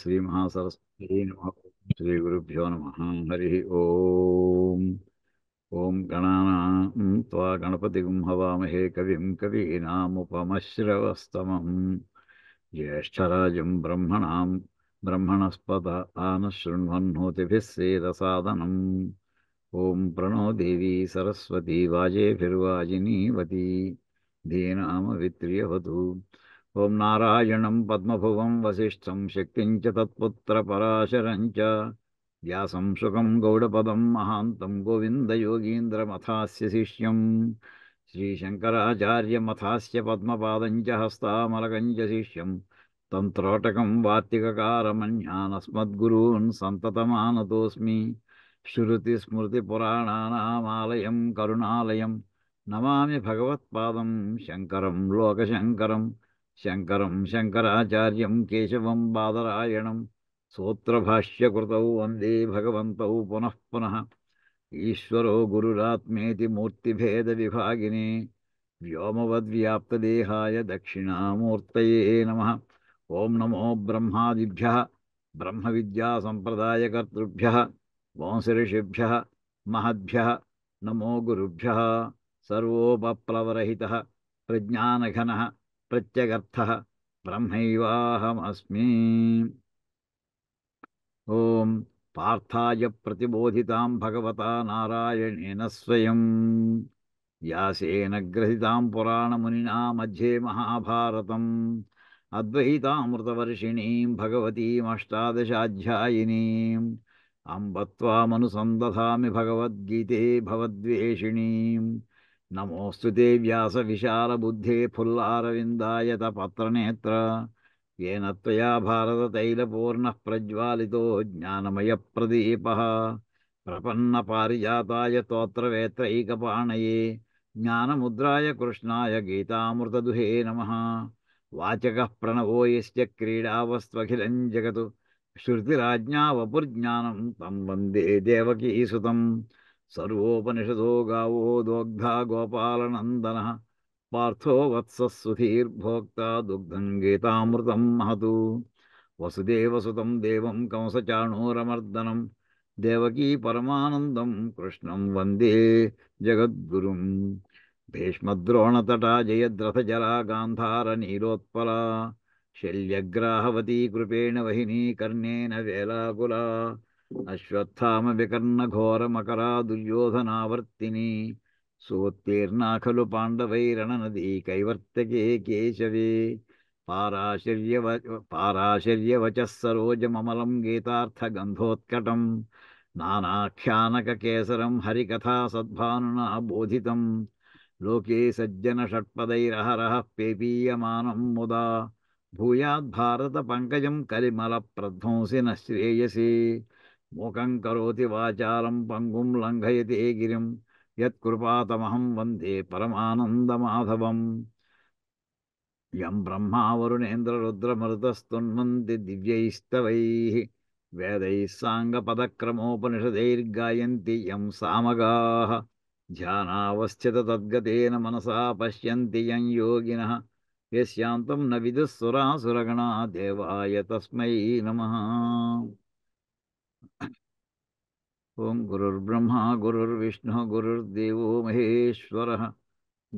శ్రీ మహాసరస్వతీ నమ శ్రీ గురుభ్యో నమ హరి ఓం ఓం గణానాం త్వా గణపతిం హవామహే కవిం కవీనాముపమశ్రవస్తమం జ్యేష్టరాజం బ్రహ్మణాం బ్రహ్మణస్పద ఆనశృణ్వన్నోతిభిः సేదసాదనం ఓం ప్రణో సరస్వతీ వాజేభిర్వాజినీవతి దీనామవిత్రియవతు ॐ नारायणं पद्मभुवं वसिष्ठं शक्तिं च तत्पुत्रपराशरं च व्यासं सुखं गौडपदं महान्तं गोविन्दयोगीन्द्रमथास्य शिष्यं श्रीशङ्कराचार्यमथास्य पद्मपादं च हस्तामलकं च शिष्यं तं त्रोटकं वात्तिककारमन्यानस्मद्गुरून् सन्ततमानतोऽस्मि श्रुतिस्मृतिपुराणानामालयं करुणालयं नमामि भगवत्पादं शङ्करं लोकशङ्करम् शङ्करं शङ्कराचार्यं केशवं बादरायणं सूत्रभाष्यकृतौ वंदे भगवन्तौ पुनः पुनः ईश्वरो गुरुरात्मेति मूर्तिभेदविभागिने व्योमवद्व्याप्तदेहाय दक्षिणामूर्तये नमः ॐ नमो ब्रह्मादिभ्यः ब्रह्मविद्यासम्प्रदायकर्तृभ्यः वंशऋषिभ्यः महद्भ्यः नमो गुरुभ्यः सर्वोपप्लवरहितः प्रज्ञानघनः प्रत्यगर्थः ब्रह्मैवाहमस्मि ॐ पार्थाय प्रतिबोधितां भगवता नारायणेन स्वयं व्यासेन ग्रहितां पुराणमुनिना मध्ये महाभारतम् अद्वैतामृतवर्षिणीं भगवतीमष्टादशाध्यायिनीम् अम्ब त्वामनुसन्दधामि भगवद्गीते भवद्वेषिणीम् नमोऽस्तु ते व्यासविशालबुद्धे फुल्लारविन्दाय तपत्रनेत्र येन त्वया भारततैलपूर्णः प्रज्वालितो ज्ञानमयप्रदीपः प्रपन्नपारिजाताय तोत्रवेत्रैकपाणये ज्ञानमुद्राय कृष्णाय गीतामृतदुहे नमः वाचकः प्रणवो यस्य क्रीडावस्त्वखिलम् जगत् श्रुतिराज्ञा वपुर्ज्ञानम् तम् वन्दे देवकीसुतम् सर्वोपनिषदो गावो दोग्धा गोपालनन्दनः पार्थो वत्सः सुधीर्भोक्ता दुग्धं गीतामृतं महतु वसुदेवसुतं देवं कंसचाणूरमर्दनं देवकी परमानन्दं कृष्णं वन्दे जगद्गुरुं भीष्मद्रोणतटा जयद्रथजरा गान्धारनीलोत्पला शल्यग्राहवती कृपेण वहिनी कर्णेन वेलाकुला అశ్వత్థామ వికర్ణ ఘోర మకరా దుర్యోధనావర్తిని సోత్తీర్ణా ఖలు పాండవైరణనదీ కైవర్తకే కేశవే పారాశర్యవ పారాశర్యవచ సరోజమలం గీతార్థ గంధోత్కటం నానాఖ్యానక కేసరం హరికథా సద్భాను బోధితం లోకే సజ్జన షట్పదైరహరః పేపీయమానం ముదా భూయాద్భారత పంకజం కలిమల ప్రధ్వంసిన శ్రేయసే மூகம் கரோதி வாச்சாரம் பங்கும் லங்கயதே கிரிம் யத் கிருபாதமகம் வந்தே பரமானந்த மாதவம் யம் பிரம்மா வருணேந்திரருத்ரமருதஸ்துன்வந்தி திவ்யைஸ்தவைः வேதைः சாங்கபதக்கிரமோபனிஷदैर्गायन्ति யம் சாமகாः ध्यानावस्थिततद्गतेन मनसा पश्यन्ति यं योगिनः यस्यान्तं न विदुः सुरासुरगणा देवाय तस्मै नमः ఓం గురుర్బ్రహ్మ గురుర్విష్ణు గురుర్దేవో మహేశ్వర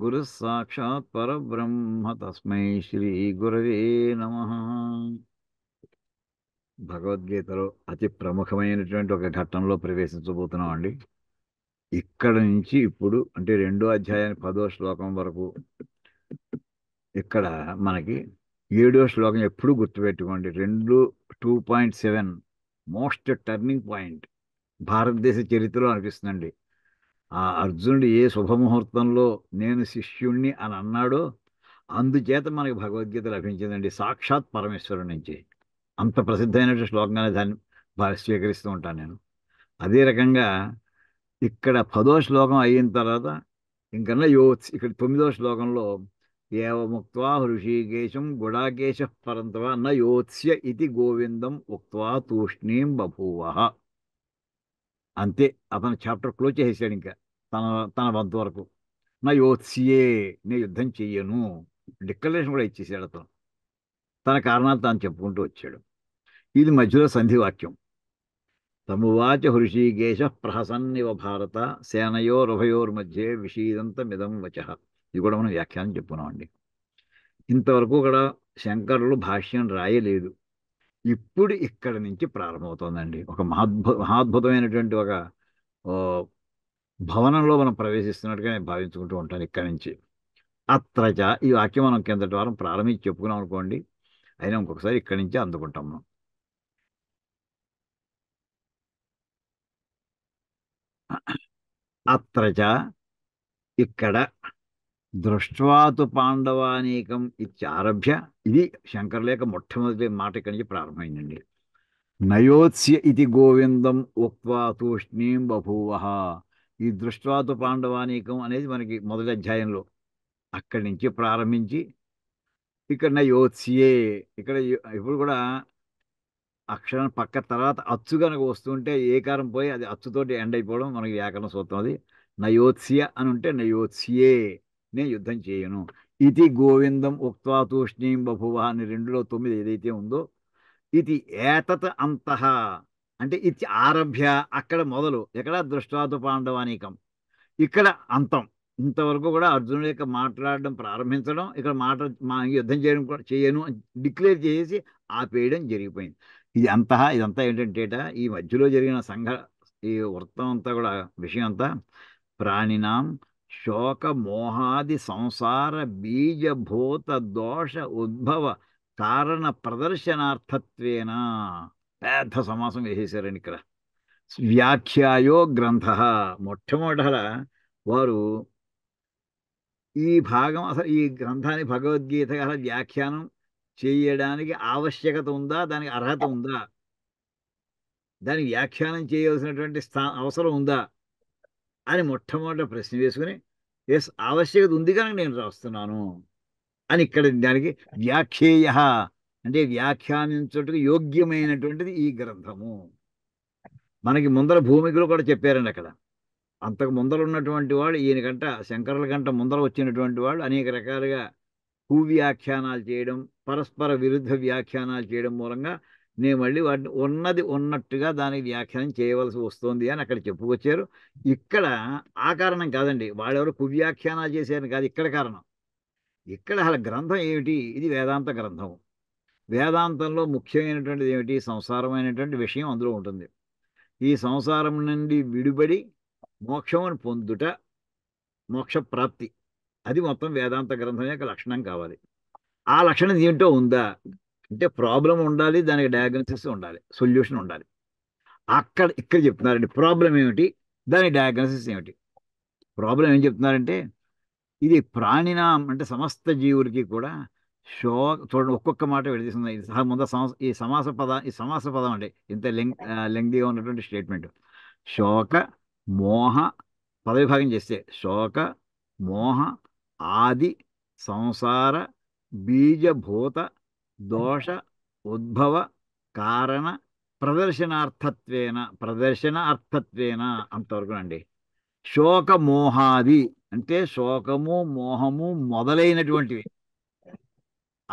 గురు సాక్షాత్ పరబ్రహ్మ తస్మై శ్రీ గురవే నమ భగవద్గీతలో అతి ప్రముఖమైనటువంటి ఒక ఘట్టంలో ప్రవేశించబోతున్నాం అండి ఇక్కడ నుంచి ఇప్పుడు అంటే రెండో అధ్యాయానికి పదో శ్లోకం వరకు ఇక్కడ మనకి ఏడో శ్లోకం ఎప్పుడు గుర్తుపెట్టుకోండి రెండు two point seven most turning point భారతదేశ చరిత్రలో అనిపిస్తుందండి ఆ అర్జునుడు ఏ శుభముహూర్తంలో నేను శిష్యుణ్ణి అని అన్నాడో అందుచేత మనకి భగవద్గీత లభించిందండి సాక్షాత్ పరమేశ్వరు నుంచి అంత ప్రసిద్ధమైన శ్లోకంగానే దాన్ని స్వీకరిస్తూ ఉంటాను నేను అదే రకంగా ఇక్కడ పదో శ్లోకం అయిన తర్వాత ఇంకన్నా యోత్స్ ఇక్కడ తొమ్మిదో శ్లోకంలో ఏవముక్వా హృషీకేశం గుడాకేశ పరంతవ నయోత్స్య ఇది గోవిందం ఉక్వా తూష్ణీం బభూవ అంతే అతను చాప్టర్ క్లోజ్ చేసేసాడు ఇంకా తన తన వంతు వరకు నా యోత్స్యే నేను యుద్ధం చెయ్యను డిక్లరేషన్ కూడా ఇచ్చేసాడు అతను తన కారణాలు తాను చెప్పుకుంటూ వచ్చాడు ఇది మధ్యలో సంధివాక్యం తమువాచ హృషీకేశ ప్రహసన్నివ భారత సేనయోరుభయోర్మధ్యే విషీదంతమిదం వచహ ఇది కూడా మనం వ్యాఖ్యానం చెప్పుకున్నామండి ఇంతవరకు కూడా శంకరులు భాష్యం రాయలేదు ఇప్పుడు ఇక్కడ నుంచి ప్రారంభమవుతోందండి ఒక మహాద్భు మహాద్భుతమైనటువంటి ఒక భవనంలో మనం ప్రవేశిస్తున్నట్టుగా నేను భావించుకుంటూ ఉంటాను ఇక్కడ నుంచి అత్రచ ఈ వాక్యం మనం కిందటి వారం ప్రారంభించి చెప్పుకున్నాం అనుకోండి అయినా ఇంకొకసారి ఇక్కడి నుంచి అందుకుంటాం మనం అత్రచ ఇక్కడ దృష్ట్వాతు పాండవానేకం ఇత్యారభ్య ఇది శంకరలేఖ మొట్టమొదటి మాట ఇక్కడి నుంచి ప్రారంభమైందండి నయోత్స్య ఇది గోవిందం ఉక్వా తూష్ణీం బభూవ ఈ దృష్ట్వాతు పాండవానీకం అనేది మనకి మొదటి అధ్యాయంలో అక్కడి నుంచి ప్రారంభించి ఇక్కడ నయోత్స్యే ఇక్కడ ఇప్పుడు కూడా అక్షరం పక్క తర్వాత అచ్చు కనుక వస్తుంటే ఏకారం పోయి అది అచ్చుతోటి ఎండ్ అయిపోవడం మనకి వ్యాకరణ సూత్రం అది నయోత్స్య అని ఉంటే నయోత్స్యే నేను యుద్ధం చేయను ఇది గోవిందం ఉక్వా తూష్ణీం బభువ అని రెండులో తొమ్మిది ఏదైతే ఉందో ఇది ఏతత్ అంతః అంటే ఇది ఆరభ్య అక్కడ మొదలు ఎక్కడ దృష్టాదు పాండవానీకం ఇక్కడ అంతం ఇంతవరకు కూడా అర్జునుడు యొక్క మాట్లాడడం ప్రారంభించడం ఇక్కడ మాట మా యుద్ధం చేయడం కూడా చేయను డిక్లేర్ చేసి ఆపేయడం జరిగిపోయింది ఇది అంత ఇదంతా ఏంటంటే ఈ మధ్యలో జరిగిన సంఘ ఈ వృత్తం అంతా కూడా విషయం అంతా ప్రాణినాం ಶೋಕಮೋಹಾದಿ సంసార బీజభూత దోష ఉద్భవ కారణ ప్రదర్శనార్థత్వేన పెద్ద సమాసం వేసేశారండి ఇక్కడ వ్యాఖ్యాయో గ్రంథ మొట్టమొదట వారు ఈ భాగం అసలు ఈ గ్రంథాన్ని భగవద్గీత అసలు వ్యాఖ్యానం చేయడానికి ఆవశ్యకత ఉందా దానికి అర్హత ఉందా దాని వ్యాఖ్యానం చేయవలసినటువంటి స్థా అవసరం ఉందా అని మొట్టమొదట ప్రశ్న వేసుకుని ఎస్ ఆవశ్యకత ఉంది కనుక నేను రాస్తున్నాను అని ఇక్కడ దానికి వ్యాఖ్యేయ అంటే వ్యాఖ్యానించటకు యోగ్యమైనటువంటిది ఈ గ్రంథము మనకి ముందర భూమికులు కూడా చెప్పారండి అక్కడ అంతకు ముందర ఉన్నటువంటి వాళ్ళు ఈయనకంట శంకరుల కంట ముందర వచ్చినటువంటి వాళ్ళు అనేక రకాలుగా భూ వ్యాఖ్యానాలు చేయడం పరస్పర విరుద్ధ వ్యాఖ్యానాలు చేయడం మూలంగా నేను మళ్ళీ వాటిని ఉన్నది ఉన్నట్టుగా దానికి వ్యాఖ్యానం చేయవలసి వస్తుంది అని అక్కడ చెప్పుకొచ్చారు ఇక్కడ ఆ కారణం కాదండి వాళ్ళెవరు కువ్యాఖ్యానాలు చేశారని కాదు ఇక్కడ కారణం ఇక్కడ అసలు గ్రంథం ఏమిటి ఇది వేదాంత గ్రంథం వేదాంతంలో ముఖ్యమైనటువంటిది ఏమిటి సంసారమైనటువంటి విషయం అందులో ఉంటుంది ఈ సంసారం నుండి విడిపడి మోక్షమును పొందుట మోక్షప్రాప్తి అది మొత్తం వేదాంత గ్రంథం యొక్క లక్షణం కావాలి ఆ లక్షణం ఏమిటో ఉందా అంటే ప్రాబ్లం ఉండాలి దానికి డయాగ్నోసిస్ ఉండాలి సొల్యూషన్ ఉండాలి అక్కడ ఇక్కడ చెప్తున్నారండి ప్రాబ్లం ఏమిటి దాని డయాగ్నోసిస్ ఏమిటి ప్రాబ్లం ఏం చెప్తున్నారంటే ఇది ప్రాణినా అంటే సమస్త జీవుడికి కూడా షో చూడండి ఒక్కొక్క మాట విడదీస్తుంది ముందు ఈ సమాస పద ఈ సమాస పదం అంటే ఇంత లెంగ్ లెంగ్దీగా ఉన్నటువంటి స్టేట్మెంట్ శోక మోహ పదవిభాగం చేస్తే శోక మోహ ఆది సంసార బీజభూత దోష ఉద్భవ కారణ ప్రదర్శనార్థత్వేన ప్రదర్శన అర్థత్వేన అంతవరకు అండి శోకమోహాది అంటే శోకము మోహము మొదలైనటువంటివి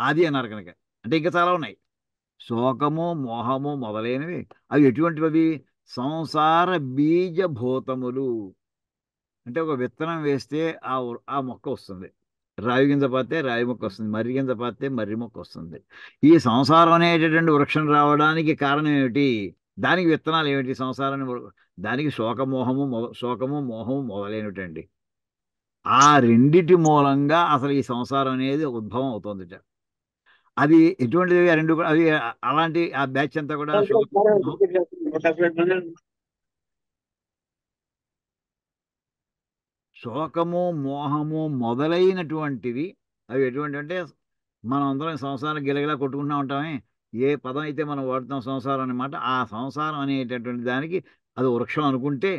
ఆది అన్నారు కనుక అంటే ఇంకా చాలా ఉన్నాయి శోకము మోహము మొదలైనవి అవి ఎటువంటివి అవి సంసార బీజభూతములు అంటే ఒక విత్తనం వేస్తే ఆ ఆ మొక్క వస్తుంది రావి గింజ పాతే రావి మొక్క వస్తుంది మర్రి గింజ పాతే మర్రి మొక్క వస్తుంది ఈ సంసారం అనేటటువంటి వృక్షం రావడానికి కారణం ఏమిటి దానికి విత్తనాలు ఏమిటి సంసారాన్ని దానికి శోకమోహము శోకము మోహము మొదలైనటువంటి ఆ రెండిటి మూలంగా అసలు ఈ సంసారం అనేది ఉద్భవం అవుతుంది అది ఎటువంటిది రెండు అవి అలాంటి ఆ బ్యాచ్ అంతా కూడా శోకము మోహము మొదలైనటువంటివి అవి ఎటువంటి అంటే మనం అందరం సంసారం గిలగిలా కొట్టుకుంటూ ఉంటామే ఏ పదం అయితే మనం వాడుతాం సంసారం అనమాట ఆ సంసారం అనేటటువంటి దానికి అది వృక్షం అనుకుంటే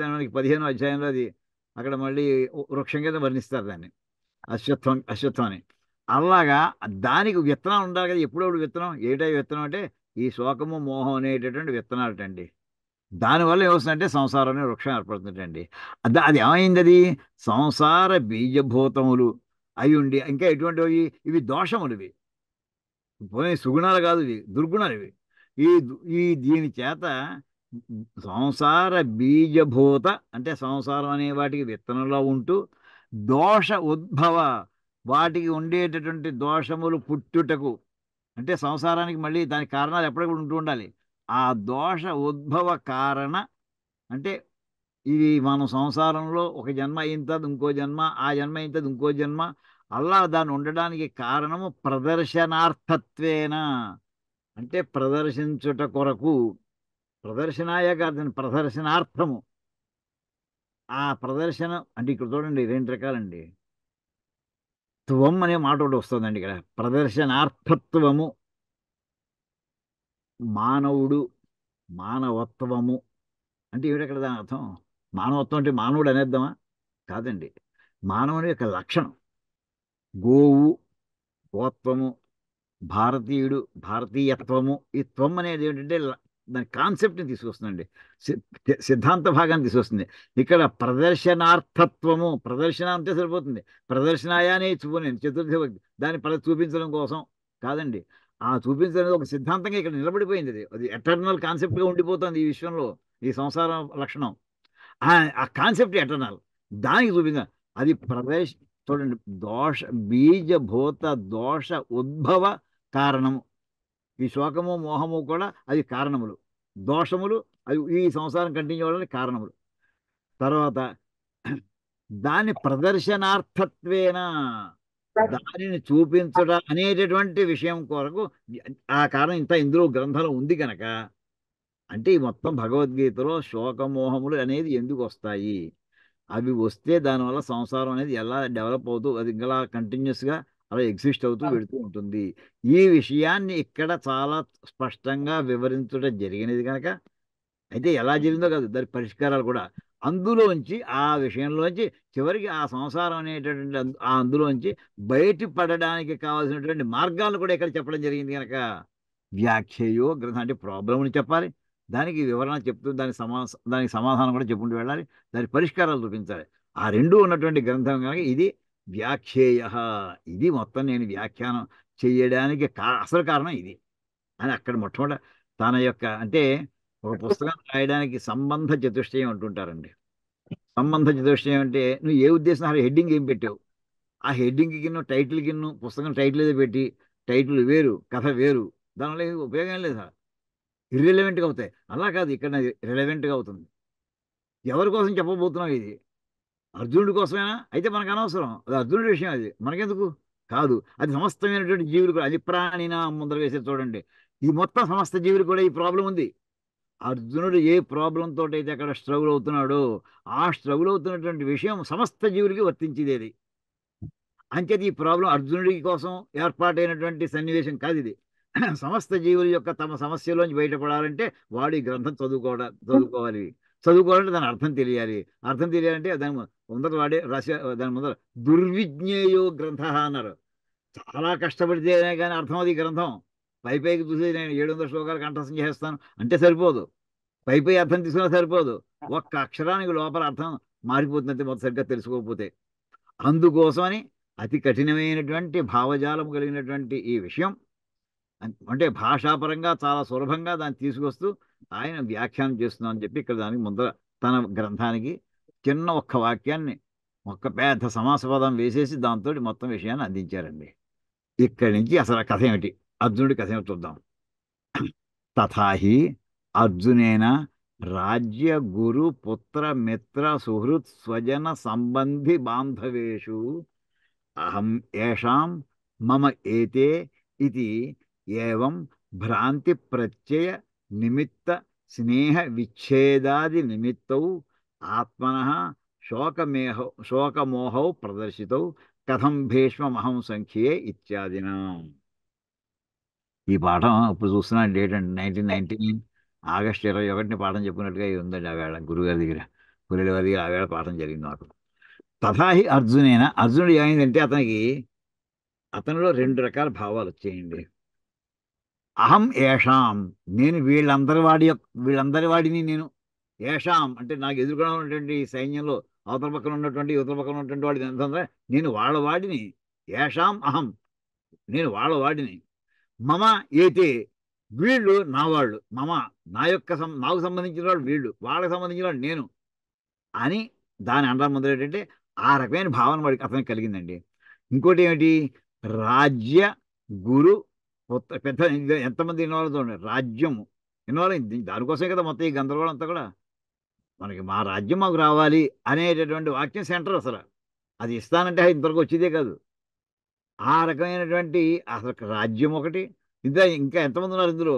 దాని మనకి పదిహేను అధ్యాయంలో అది అక్కడ మళ్ళీ వృక్షం కింద వర్ణిస్తారు దాన్ని అశ్వత్వం అశ్వత్వం అని అలాగా దానికి విత్తనం ఉండాలి కదా ఎప్పుడప్పుడు విత్తనం ఏటై విత్తనం అంటే ఈ శోకము మోహం అనేటటువంటి విత్తనాలు అండి దానివల్ల ఏమవుతుందంటే సంసారం అనే వృక్షం ఏర్పడుతుందండి అది ఏమైంది అది సంసార బీజభూతములు అయి ఉండి ఇంకా ఎటువంటివి ఇవి దోషములు ఇవి పోయి సుగుణాలు కాదు ఇవి దుర్గుణాలు ఇవి ఈ ఈ దీని చేత సంసార బీజభూత అంటే సంసారం అనే వాటికి విత్తనంలో ఉంటూ దోష ఉద్భవ వాటికి ఉండేటటువంటి దోషములు పుట్టుటకు అంటే సంసారానికి మళ్ళీ దానికి కారణాలు ఎప్పటికప్పుడు ఉంటూ ఉండాలి ఆ దోష ఉద్భవ కారణ అంటే ఇది మన సంసారంలో ఒక జన్మ అయింతది ఇంకో జన్మ ఆ జన్మ అయింతది ఇంకో జన్మ అలా దాన్ని ఉండడానికి కారణము ప్రదర్శనార్థత్వేన అంటే ప్రదర్శించుట కొరకు ప్రదర్శనాయే కాదని ప్రదర్శనార్థము ఆ ప్రదర్శన అంటే ఇక్కడ చూడండి రెండు రకాలండి త్వం అనే మాట ఒకటి వస్తుందండి ఇక్కడ ప్రదర్శనార్థత్వము మానవుడు మానవత్వము అంటే ఏమిటక్కడ దాని అర్థం మానవత్వం అంటే మానవుడు అనేద్దామా కాదండి మానవుని యొక్క లక్షణం గోవు గోత్వము భారతీయుడు భారతీయత్వము ఈ త్వం అనేది ఏంటంటే దాని కాన్సెప్ట్ని తీసుకొస్తుందండి సిద్ధాంత భాగాన్ని తీసుకొస్తుంది ఇక్కడ ప్రదర్శనార్థత్వము ప్రదర్శన అంతే సరిపోతుంది ప్రదర్శనాయానే చూపు నేను చతుర్థి దాన్ని చూపించడం కోసం కాదండి ఆ చూపించడం ఒక సిద్ధాంతంగా ఇక్కడ నిలబడిపోయింది అది అది ఎటర్నల్ కాన్సెప్ట్గా ఉండిపోతుంది ఈ విషయంలో ఈ సంసార లక్షణం ఆ కాన్సెప్ట్ ఎటర్నల్ దానికి చూపించ అది ప్రవేశ చూడండి దోష బీజభూత దోష ఉద్భవ కారణము ఈ శోకము మోహము కూడా అది కారణములు దోషములు అవి ఈ సంసారం కంటిన్యూ అవ్వడానికి కారణములు తర్వాత దాని ప్రదర్శనార్థత్వేనా దానిని చూపించడం అనేటటువంటి విషయం కొరకు ఆ కారణం ఇంత ఇందులో గ్రంథంలో ఉంది కనుక అంటే ఈ మొత్తం భగవద్గీతలో శోకమోహములు అనేది ఎందుకు వస్తాయి అవి వస్తే దానివల్ల సంసారం అనేది ఎలా డెవలప్ అవుతూ అది ఇలా కంటిన్యూస్గా అలా ఎగ్జిస్ట్ అవుతూ పెడుతూ ఉంటుంది ఈ విషయాన్ని ఇక్కడ చాలా స్పష్టంగా వివరించడం జరిగినది కనుక అయితే ఎలా జరిగిందో కాదు దాని పరిష్కారాలు కూడా అందులోంచి ఆ విషయంలోంచి చివరికి ఆ సంసారం అనేటటువంటి ఆ అందులోంచి బయటపడడానికి కావాల్సినటువంటి మార్గాలను కూడా ఇక్కడ చెప్పడం జరిగింది కనుక వ్యాఖ్యయో గ్రంథం అంటే ప్రాబ్లంని చెప్పాలి దానికి వివరణ చెప్తూ దాని సమా దానికి సమాధానం కూడా చెప్పుకుంటూ వెళ్ళాలి దాని పరిష్కారాలు చూపించాలి ఆ రెండు ఉన్నటువంటి గ్రంథం కనుక ఇది వ్యాఖ్యేయ ఇది మొత్తం నేను వ్యాఖ్యానం చేయడానికి అసలు కారణం ఇది అని అక్కడ మొట్టమొదట తన యొక్క అంటే ఒక పుస్తకం రాయడానికి సంబంధ చతుష్టయం అంటుంటారండి సంబంధ చతుష్టయం అంటే నువ్వు ఏ ఉద్దేశం ఆ హెడ్డింగ్ ఏం పెట్టావు ఆ హెడ్డింగ్కి కిన్ను టైటిల్ కిన్ను పుస్తకం టైటిల్ ఏదో పెట్టి టైటిల్ వేరు కథ వేరు దానివల్ల ఉపయోగం లేదు ఇర్రెలవెంట్గా అవుతాయి అలా కాదు ఇక్కడ రిలవెంట్గా అవుతుంది ఎవరి కోసం చెప్పబోతున్నావు ఇది అర్జునుడి కోసమేనా అయితే మనకు అనవసరం అది అర్జునుడి విషయం అది మనకెందుకు కాదు అది సమస్తమైనటువంటి జీవులు కూడా అది ప్రాణినా ముందర వేసే చూడండి ఈ మొత్తం సమస్త జీవులు కూడా ఈ ప్రాబ్లం ఉంది అర్జునుడు ఏ ప్రాబ్లంతో అయితే అక్కడ స్ట్రగుల్ అవుతున్నాడో ఆ స్ట్రగుల్ అవుతున్నటువంటి విషయం సమస్త జీవులకి వర్తించేది అంచేది ఈ ప్రాబ్లం అర్జునుడి కోసం ఏర్పాటైనటువంటి సన్నివేశం కాదు ఇది సమస్త జీవుల యొక్క తమ సమస్యలోంచి బయటపడాలంటే వాడు ఈ గ్రంథం చదువుకోవడం చదువుకోవాలి చదువుకోవాలంటే దాని అర్థం తెలియాలి అర్థం తెలియాలంటే దాని ముందర వాడే రాసి దాని ముందర దుర్విజ్ఞేయో గ్రంథ అన్నారు చాలా కష్టపడితేనే కానీ అర్థం అది గ్రంథం పైపైకి చూసి నేను ఏడు వందల శ్లోకాలు కంఠస్థం చేస్తాను అంటే సరిపోదు పైపై అర్థం తీసుకున్నా సరిపోదు ఒక్క అక్షరానికి లోపల అర్థం మారిపోతుందంటే సరిగ్గా తెలుసుకోకపోతే అందుకోసమని అతి కఠినమైనటువంటి భావజాలం కలిగినటువంటి ఈ విషయం అంటే భాషాపరంగా చాలా సులభంగా దాన్ని తీసుకొస్తూ ఆయన వ్యాఖ్యానం చేస్తున్నాం అని చెప్పి ఇక్కడ దానికి ముందర తన గ్రంథానికి చిన్న ఒక్క వాక్యాన్ని ఒక్క పెద్ద పదం వేసేసి దాంతో మొత్తం విషయాన్ని అందించారండి ఇక్కడి నుంచి అసలు కథ ఏమిటి అర్జునుడి కథను చూద్దాం తథాహి అర్జునేన రాజ్య గురు పుత్ర మిత్ర సుహృత్ స్వజన సంబంధి బాంధవేషు అహం ఏషాం మమ ఏతే ఇది ఏవం భ్రాంతి ప్రత్యయ నిమిత్త స్నేహ విచ్ఛేదాది నిమిత్తౌ ఆత్మన శోకమేహ శోకమోహౌ ప్రదర్శితౌ కథం భీష్మమహం సంఖ్యే ఇత్యాదినా ఈ పాఠం ఇప్పుడు చూస్తున్నా డేట్ అండి నైన్టీన్ నైన్టీ నైన్ ఆగస్ట్ ఇరవై ఒకటిని పాఠం చెప్పినట్టుగా ఉందండి ఆవేళ గురుగారి దగ్గర వారి దగ్గర ఆవేళ పాఠం జరిగింది నాకు తథాహి అర్జునేన అర్జునుడు ఏమైందంటే అతనికి అతనిలో రెండు రకాల భావాలు వచ్చేయండి అహం ఏషాం నేను వీళ్ళందరి వాడి యొక్క వీళ్ళందరి వాడిని నేను ఏషాం అంటే నాకు ఎదుర్కొన ఉన్నటువంటి సైన్యంలో అవతల పక్కన ఉన్నటువంటి ఇవతల పక్కన ఉన్నటువంటి వాడిని ఎంత నేను వాళ్ళ వాడిని ఏషాం అహం నేను వాళ్ళ వాడిని మమ ఏతి వీళ్ళు నా వాళ్ళు మమ నా యొక్క నాకు సంబంధించిన వాళ్ళు వీళ్ళు వాళ్ళకి సంబంధించిన వాళ్ళు నేను అని దాని అనడం ముందు ఏంటంటే ఆ రకమైన భావన వాడికి అతనికి కలిగిందండి ఇంకోటి ఏమిటి రాజ్య గురు పెద్ద ఎంతమంది ఇన్వాల్వ్ చూడండి రాజ్యము ఇన్వాల్వ్ అయింది దానికోసమే కదా మొత్తం ఈ గందరగోళం అంతా కూడా మనకి మా రాజ్యం మాకు రావాలి అనేటటువంటి వాక్యం సెంటర్ అసలు అది ఇస్తానంటే ఇంతవరకు వచ్చేదే కాదు ఆ రకమైనటువంటి అసలు రాజ్యం ఒకటి ఇంకా ఇంకా ఎంతమంది ఉన్నారు ఇందులో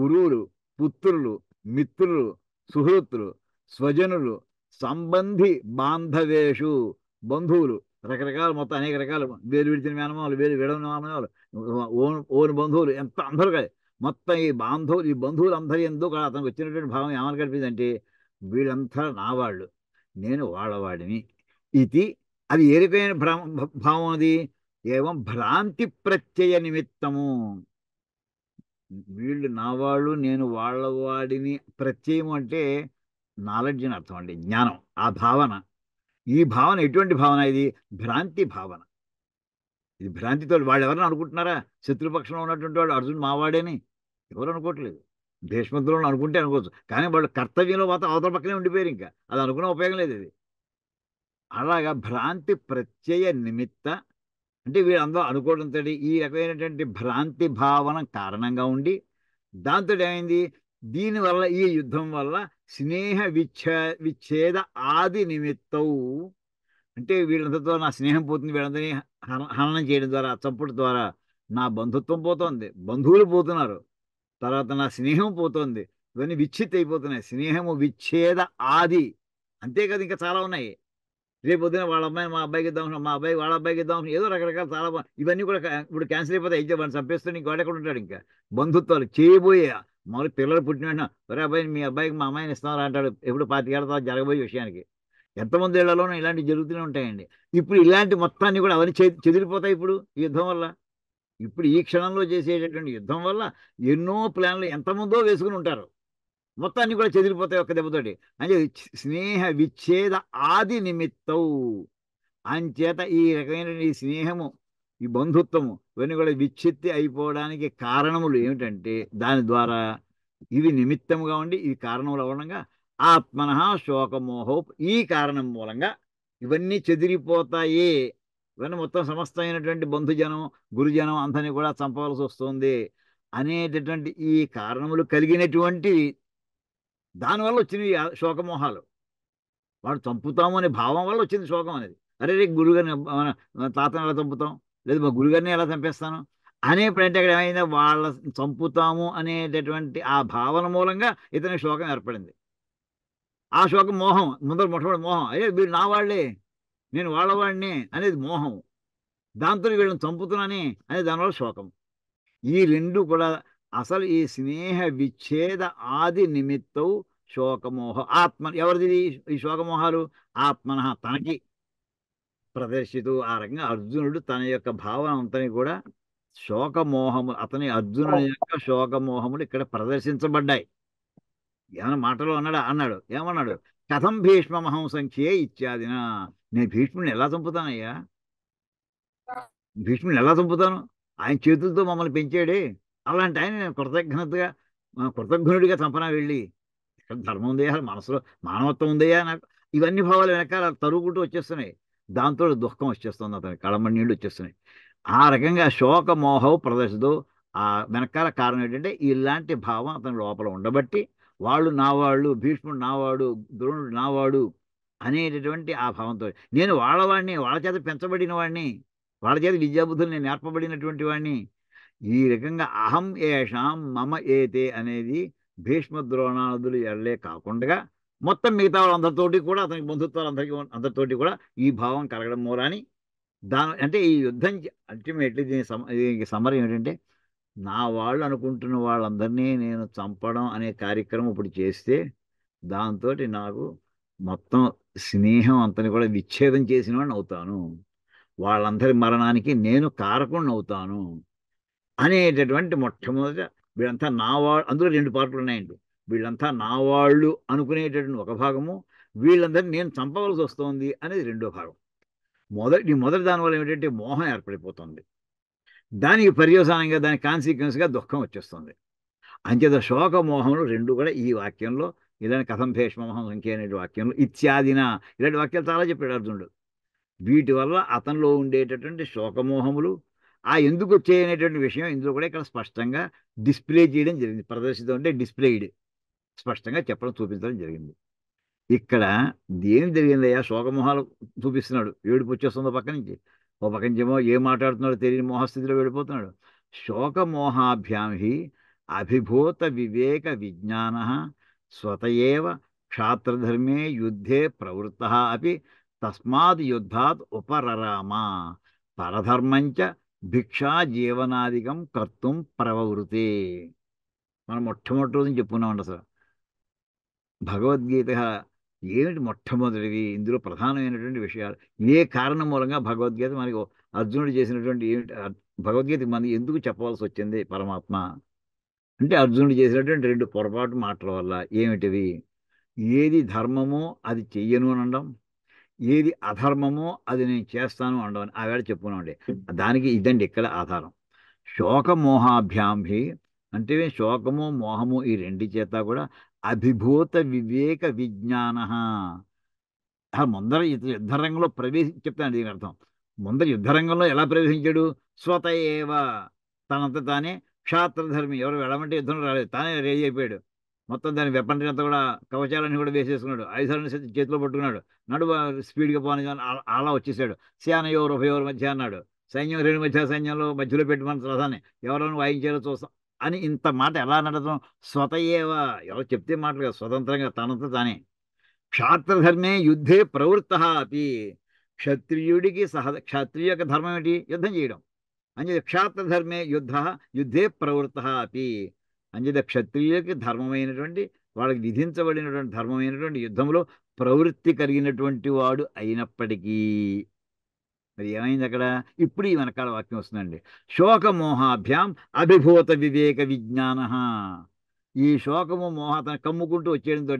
గురువులు పుత్రులు మిత్రులు సుహృత్తులు స్వజనులు సంబంధి బాంధవేషు బంధువులు రకరకాల మొత్తం అనేక రకాల వేరు విడిచిన మేనమాలు వేరు విడవని మేనమాలు ఓన్ ఓన్ బంధువులు ఎంత అందరూ కదా మొత్తం ఈ బాంధవులు ఈ బంధువులు అందరి ఎందుకు అతనికి వచ్చినటువంటి భావం ఏమని అంటే వీళ్ళంతా నా వాళ్ళు నేను వాళ్ళవాడిని ఇది అది ఏ రకమైన భావం అది ఏవం భ్రాంతి ప్రత్యయ నిమిత్తము వీళ్ళు నా వాళ్ళు నేను వాళ్ళ వాడిని ప్రత్యయం అంటే నాలెడ్జ్ అని అర్థం అండి జ్ఞానం ఆ భావన ఈ భావన ఎటువంటి భావన ఇది భ్రాంతి భావన ఇది భ్రాంతితో వాళ్ళు ఎవరిని అనుకుంటున్నారా శత్రుపక్షంలో ఉన్నటువంటి వాడు అర్జున్ మావాడేని ఎవరు అనుకోవట్లేదు భీష్మంతులు అనుకుంటే అనుకోవచ్చు కానీ వాళ్ళు కర్తవ్యంలో మాత్రం అవతల పక్కనే ఉండిపోయారు ఇంకా అది అనుకున్న ఉపయోగం లేదు ఇది అలాగా భ్రాంతి ప్రత్యయ నిమిత్త అంటే వీళ్ళందరూ అనుకోవడంతో ఈ రకమైనటువంటి భ్రాంతి భావన కారణంగా ఉండి దాంతో ఏమైంది దీనివల్ల ఈ యుద్ధం వల్ల స్నేహ విచ్ఛే విచ్ఛేద ఆది నిమిత్తం అంటే వీళ్ళంతతో నా స్నేహం పోతుంది వీళ్ళందరినీ హననం చేయడం ద్వారా చంపుడు ద్వారా నా బంధుత్వం పోతోంది బంధువులు పోతున్నారు తర్వాత నా స్నేహం పోతోంది ఇవన్నీ విచ్ఛిత్ అయిపోతున్నాయి స్నేహము విచ్ఛేద ఆది అంతే కదా ఇంకా చాలా ఉన్నాయి రేపు పొద్దున వాళ్ళ అమ్మాయి మా అబ్బాయికి ఇద్దాం మా అబ్బాయి వాళ్ళ అబ్బాయికి ఇద్దాం ఏదో రకరకాల చాలా ఇవన్నీ కూడా ఇప్పుడు క్యాన్సిల్ అయిపోతే అయితే వాడిని చంపేస్తే నీకు వాడు ఉంటాడు ఇంకా బంధుత్వాలు చేయబోయే మామూలు పిల్లలు పుట్టిన వెంటనే ఒరే అబ్బాయి మీ అబ్బాయికి మా అమ్మాయిని ఇస్తామని అంటాడు ఎప్పుడు పాతికేళ్ళ తర్వాత జరగబోయే విషయానికి ఎంతమంది ఏళ్లలోనూ ఇలాంటివి జరుగుతూనే ఉంటాయండి ఇప్పుడు ఇలాంటి మొత్తాన్ని కూడా అవన్నీ చెదిరిపోతాయి ఇప్పుడు యుద్ధం వల్ల ఇప్పుడు ఈ క్షణంలో చేసేటటువంటి యుద్ధం వల్ల ఎన్నో ప్లాన్లు ఎంతమందో వేసుకుని ఉంటారు మొత్తాన్ని కూడా చెదిరిపోతాయి ఒక్క దెబ్బతోటి అంటే స్నేహ విచ్ఛేద ఆది నిమిత్తం అంచేత ఈ రకమైన ఈ స్నేహము ఈ బంధుత్వము ఇవన్నీ కూడా విచ్ఛిత్తి అయిపోవడానికి కారణములు ఏమిటంటే దాని ద్వారా ఇవి నిమిత్తముగా ఉండి ఇవి కారణములు అవ్వడంగా ఆత్మన శోకమోహో ఈ కారణం మూలంగా ఇవన్నీ చెదిరిపోతాయి ఇవన్నీ మొత్తం సమస్త అయినటువంటి బంధుజనం గురుజనం అంతని కూడా చంపవలసి వస్తుంది అనేటటువంటి ఈ కారణములు కలిగినటువంటి దానివల్ల వచ్చినవి శోకమోహాలు వాడు చంపుతాము అనే భావం వల్ల వచ్చింది శోకం అనేది అరే రే గురుగారిని తాతను ఎలా చంపుతాం లేదు మా గురుగారిని ఎలా చంపేస్తాను అనేప్పుడంటే అక్కడ ఏమైందో వాళ్ళ చంపుతాము అనేటటువంటి ఆ భావన మూలంగా ఇతని శోకం ఏర్పడింది ఆ శోకం మోహం ముందర మొట్టమొదటి మోహం అయ్యే వీడు నా వాళ్ళే నేను వాళ్ళవాడిని అనేది మోహం దాంతో వీళ్ళని చంపుతున్నాని అనేది దానివల్ల శోకం ఈ రెండు కూడా అసలు ఈ స్నేహ విచ్ఛేద ఆది నిమిత్తం శోకమోహ ఆత్మ ఎవరిది ఈ శోకమోహాలు ఆత్మన తనకి ప్రదర్శితూ ఆ రకంగా అర్జునుడు తన యొక్క భావన అంతని కూడా శోకమోహము అతని అర్జునుని యొక్క శోకమోహములు ఇక్కడ ప్రదర్శించబడ్డాయి ఏమైనా మాటలో అన్నాడు అన్నాడు ఏమన్నాడు కథం భీష్మ మహంసంఖ్యే ఇత్యాదిన నేను భీష్ముని ఎలా చంపుతానయ్యా భీష్ముని ఎలా చంపుతాను ఆయన చేతులతో మమ్మల్ని పెంచాడే అలాంటి ఆయన నేను కృతజ్ఞతగా కృతజ్ఞుడిగా చంపనా వెళ్ళి ధర్మం ఉందయా మనసులో మానవత్వం ఉందయా నాకు ఇవన్నీ భావాలు వెనకాల తరుగుకుంటూ వచ్చేస్తున్నాయి దాంతో దుఃఖం వచ్చేస్తుంది అతని కళమ్మ నీళ్ళు వచ్చేస్తున్నాయి ఆ రకంగా శోకమోహవు ప్రదర్శదు ఆ వెనకాల కారణం ఏంటంటే ఇలాంటి భావం అతని లోపల ఉండబట్టి వాళ్ళు నావాళ్ళు భీష్ముడు నావాడు ద్రోణుడు నావాడు అనేటటువంటి ఆ భావంతో నేను వాళ్ళవాడిని వాళ్ళ చేత పెంచబడిన వాడిని వాళ్ళ చేత విద్యాబుద్ధులు నేను నేర్పబడినటువంటి వాడిని ఈ రకంగా అహం ఏషాం మమ ఏతే అనేది భీష్మ ద్రోణాదులు ఎల్లే కాకుండా మొత్తం మిగతా వాళ్ళందరితోటి కూడా అతని బంధుత్వాలు అందరికీ అందరితోటి కూడా ఈ భావం కలగడం మూలాని దాని అంటే ఈ యుద్ధం అల్టిమేట్లీ దీని సమ దీనికి సమరం ఏమిటంటే నా వాళ్ళు అనుకుంటున్న వాళ్ళందరినీ నేను చంపడం అనే కార్యక్రమం ఇప్పుడు చేస్తే దాంతో నాకు మొత్తం స్నేహం అంతని కూడా విచ్ఛేదం చేసిన వాడిని అవుతాను వాళ్ళందరి మరణానికి నేను కారకుండా అవుతాను అనేటటువంటి మొట్టమొదట వీళ్ళంతా నా వాళ్ళు అందులో రెండు పార్ట్లు ఉన్నాయండి వీళ్ళంతా నా వాళ్ళు అనుకునేటటువంటి ఒక భాగము వీళ్ళందరినీ నేను చంపవలసి వస్తుంది అనేది రెండో భాగం మొదటి మొదటి దానివల్ల ఏమిటంటే మోహం ఏర్పడిపోతుంది దానికి పర్యవసానంగా దాని కాన్సిక్వెన్స్గా దుఃఖం వచ్చేస్తుంది అంచేత శోక మోహములు రెండు కూడా ఈ వాక్యంలో ఇలాంటి కథం భేష్మోహం మోహం సంఖ్య అనే వాక్యంలో ఇత్యాదిన ఇలాంటి వాక్యాలు చాలా చెప్పాడు అర్జునుడు వీటి వల్ల అతనిలో ఉండేటటువంటి శోకమోహములు ఆ ఎందుకు వచ్చాయి అనేటువంటి విషయం ఇందులో కూడా ఇక్కడ స్పష్టంగా డిస్ప్లే చేయడం జరిగింది ప్రదర్శితం అంటే డిస్ప్లేయిడ్ స్పష్టంగా చెప్పడం చూపించడం జరిగింది ఇక్కడ ఏం జరిగిందయ్యా శోకమోహాలు చూపిస్తున్నాడు ఏడుపు వచ్చేస్తుందో పక్క నుంచి ఓ పక్క ఏమో ఏం మాట్లాడుతున్నాడో తెలియని మోహస్థితిలో వెళ్ళిపోతున్నాడు శోకమోహాభ్యాం హి అభిభూత వివేక విజ్ఞాన స్వతయేవ క్షాత్రధర్మే యుద్ధే ప్రవృత్త అపి తస్మాత్ యుద్ధాత్ ఉపరరామ పరధర్మంచ భిక్షా జీవనాధికం కర్తం ప్రవృతి మనం మొట్టమొదటి రోజు చెప్పుకున్నామండి అసలు భగవద్గీత ఏమిటి మొట్టమొదటిది ఇందులో ప్రధానమైనటువంటి విషయాలు ఏ కారణం మూలంగా భగవద్గీత మనకు అర్జునుడు చేసినటువంటి ఏమిటి భగవద్గీత మనకి ఎందుకు చెప్పవలసి వచ్చింది పరమాత్మ అంటే అర్జునుడు చేసినటువంటి రెండు పొరపాటు మాటల వల్ల ఏమిటివి ఏది ధర్మమో అది చెయ్యను అనడం ఏది అధర్మమో అది నేను చేస్తాను అండవని ఆవేళ చెప్పుకున్నామండి దానికి ఇదండి ఇక్కడ ఆధారం శోకమోహాభ్యాంభి అంటే శోకము మోహము ఈ రెండు చేత కూడా అభిభూత వివేక విజ్ఞాన ముందర యుద్ధరంగంలో ప్రవేశించి చెప్తాను దీని అర్థం ముందర యుద్ధరంగంలో ఎలా ప్రవేశించాడు స్వత ఏవ తనంత తానే క్షాత్రధర్మి ఎవరు వెళ్ళమంటే యుద్ధం రాలేదు తానే రెడీ అయిపోయాడు మొత్తం దాని వెపనరీ అంతా కూడా కవచాలన్నీ కూడా వేసేసుకున్నాడు ఐసాలను చేతిలో పట్టుకున్నాడు నడువ స్పీడ్గా పోని అలా వచ్చేసాడు సేనయో రుభయోర్ మధ్య అన్నాడు సైన్యం రెండు మధ్య సైన్యంలో మధ్యలో పెట్టుకున్న రథాన్ని ఎవరైనా వాయించారో చూస్తాం అని ఇంత మాట ఎలా నడతాం స్వతయేవ ఎవరు చెప్తే మాటలు స్వతంత్రంగా తనంతా తానే క్షాత్రధర్మే యుద్ధే ప్రవృత్త అతి క్షత్రియుడికి సహ క్షత్రియ యొక్క ధర్మం ఏంటి యుద్ధం చేయడం అని చెప్పి క్షాత్రధర్మే యుద్ధ యుద్ధే ప్రవృత్త అతి అంచేత క్షత్రియులకి ధర్మమైనటువంటి వాళ్ళకి విధించబడినటువంటి ధర్మమైనటువంటి యుద్ధంలో ప్రవృత్తి కలిగినటువంటి వాడు అయినప్పటికీ మరి ఏమైంది అక్కడ ఇప్పుడు ఈ వెనకాల వాక్యం వస్తుందండి శోకమోహాభ్యాం అభిభూత వివేక విజ్ఞాన ఈ శోకము మోహ తన కమ్ముకుంటూ వచ్చేయడంతో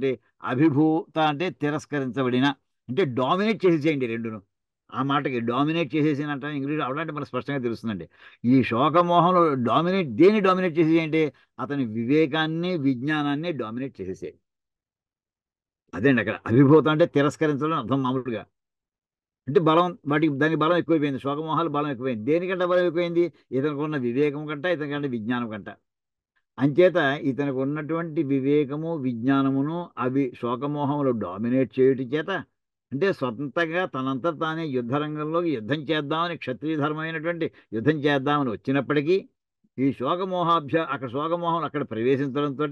అభిభూత అంటే తిరస్కరించబడిన అంటే డామినేట్ చేసేసేయండి రెండును ఆ మాటకి డామినేట్ చేసేసినట్ట ఇంగ్లీష్ అవడానికి మనకు స్పష్టంగా తెలుస్తుందండి ఈ శోకమోహంలో డామినేట్ దేన్ని డామినేట్ అంటే అతని వివేకాన్ని విజ్ఞానాన్ని డామినేట్ అదే అదేండి అక్కడ అభిభూతం అంటే తిరస్కరించడం అర్థం మామూలుగా అంటే బలం వాటికి దానికి బలం ఎక్కువైపోయింది శోకమోహాలు బలం ఎక్కువైంది దేనికంటే బలం ఎక్కువైంది ఇతనికి ఉన్న వివేకం కంట ఇతనికంటే విజ్ఞానం కంట అంచేత ఇతనికి ఉన్నటువంటి వివేకము విజ్ఞానమును అవి శోకమోహములు డామినేట్ చేయటం చేత అంటే స్వతంత్రంగా తనంతా తానే యుద్ధరంగంలోకి యుద్ధం చేద్దామని క్షత్రియధర్మమైనటువంటి యుద్ధం చేద్దామని వచ్చినప్పటికీ ఈ శోకమోహాభ్య అక్కడ శోకమోహం అక్కడ ప్రవేశించడంతో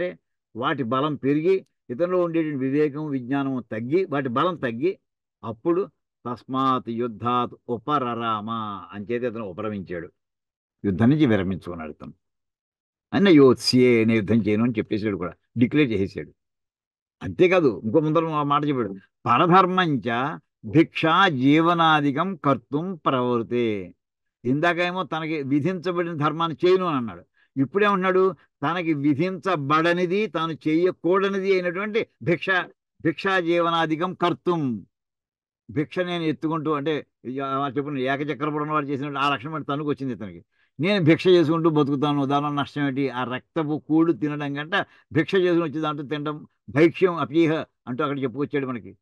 వాటి బలం పెరిగి ఇతరులు ఉండేటువంటి వివేకం విజ్ఞానం తగ్గి వాటి బలం తగ్గి అప్పుడు తస్మాత్ యుద్ధాత్ ఉపరరామ అంచేత ఇతను ఉపరమించాడు యుద్ధం నుంచి విరమించుకున్నాడు ఇతను అన్న యోత్స్యే నేను యుద్ధం చేయను అని చెప్పేసాడు కూడా డిక్లేర్ చేసేసాడు అంతేకాదు ఇంకో ముందర మాట చెప్పాడు పరధర్మంచ భిక్షా జీవనాధికం కర్తం ప్రవృతే ఇందాకేమో తనకి విధించబడిన ధర్మాన్ని చేయను అని అన్నాడు ఇప్పుడేమంటున్నాడు తనకి విధించబడనిది తాను చేయకూడనిది అయినటువంటి భిక్ష భిక్షా జీవనాధికం కర్తం భిక్ష నేను ఎత్తుకుంటూ అంటే చెప్పిన ఏకచక్రపురం వారు చేసిన ఆ లక్షణం అంటే తనకు వచ్చింది తనకి నేను భిక్ష చేసుకుంటూ బతుకుతాను ఉదాహరణ నష్టం ఏంటి ఆ రక్తపు కూడు తినడం కంట భిక్ష చేసుకుని వచ్చి దాంట్లో తినడం భైక్ష్యం అపీహ అంటూ అక్కడ చెప్పుకొచ్చాడు మనకి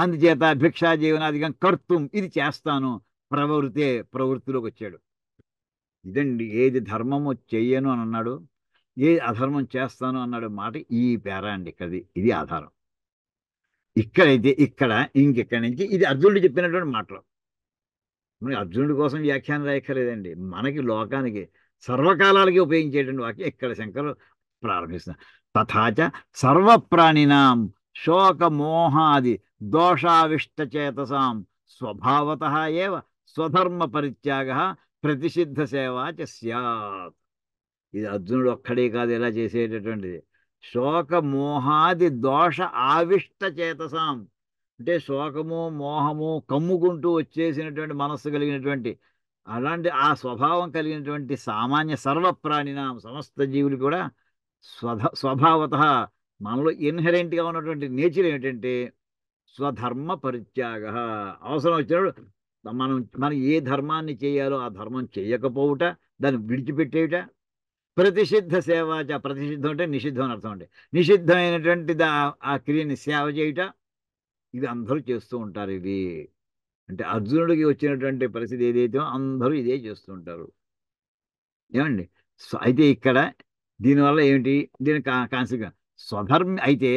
అందుచేత భిక్షా జీవనాధికం కర్తం ఇది చేస్తాను ప్రవృతే ప్రవృత్తిలోకి వచ్చాడు ఇదండి ఏది ధర్మము చెయ్యను అని అన్నాడు ఏది అధర్మం చేస్తాను అన్నాడు మాట ఈ పేర అండి ఇక్కడది ఇది ఆధారం ఇక్కడైతే ఇక్కడ ఇంకెక్కడి నుంచి ఇది అర్జునుడు చెప్పినటువంటి మాటలు మనకి అర్జునుడి కోసం వ్యాఖ్యానం రాయక్కర్లేదండి మనకి లోకానికి సర్వకాలాలకి ఉపయోగించేటువంటి వాక్యం ఇక్కడ శంకరు ప్రారంభిస్తున్నారు తథాచ సర్వప్రాణినాం శోకమోహాది దోషావిష్టచేతసాం స్వభావత ఏవ స్వధర్మ పరిత్యాగ ప్రతిషిద్ధసేవా చ చెత్ ఇది అర్జునుడు ఒక్కడే కాదు ఇలా చేసేటటువంటిది శోకమోహాది దోష ఆవిష్టచేతసాం అంటే శోకము మోహము కమ్ముకుంటూ వచ్చేసినటువంటి మనస్సు కలిగినటువంటి అలాంటి ఆ స్వభావం కలిగినటువంటి సామాన్య సర్వప్రాణినాం సమస్త జీవులు కూడా స్వధ స్వభావత మనలో ఇన్హెరెంట్గా ఉన్నటువంటి నేచర్ ఏమిటంటే స్వధర్మ పరిత్యాగ అవసరం వచ్చినప్పుడు మనం మనం ఏ ధర్మాన్ని చేయాలో ఆ ధర్మం చేయకపోవుట దాన్ని విడిచిపెట్టేయుట ప్రతిషిద్ధ సేవాచ ప్రతిషిద్ధం అంటే నిషిద్ధం అని అర్థం అంటే నిషిద్ధమైనటువంటి ఆ క్రియని సేవ చేయుట ఇది అందరూ చేస్తూ ఉంటారు ఇది అంటే అర్జునుడికి వచ్చినటువంటి పరిస్థితి ఏదైతే అందరూ ఇదే చేస్తూ ఉంటారు ఏమండి అయితే ఇక్కడ దీనివల్ల ఏమిటి దీని కాన్సిక్వెన్స్ స్వధర్మ అయితే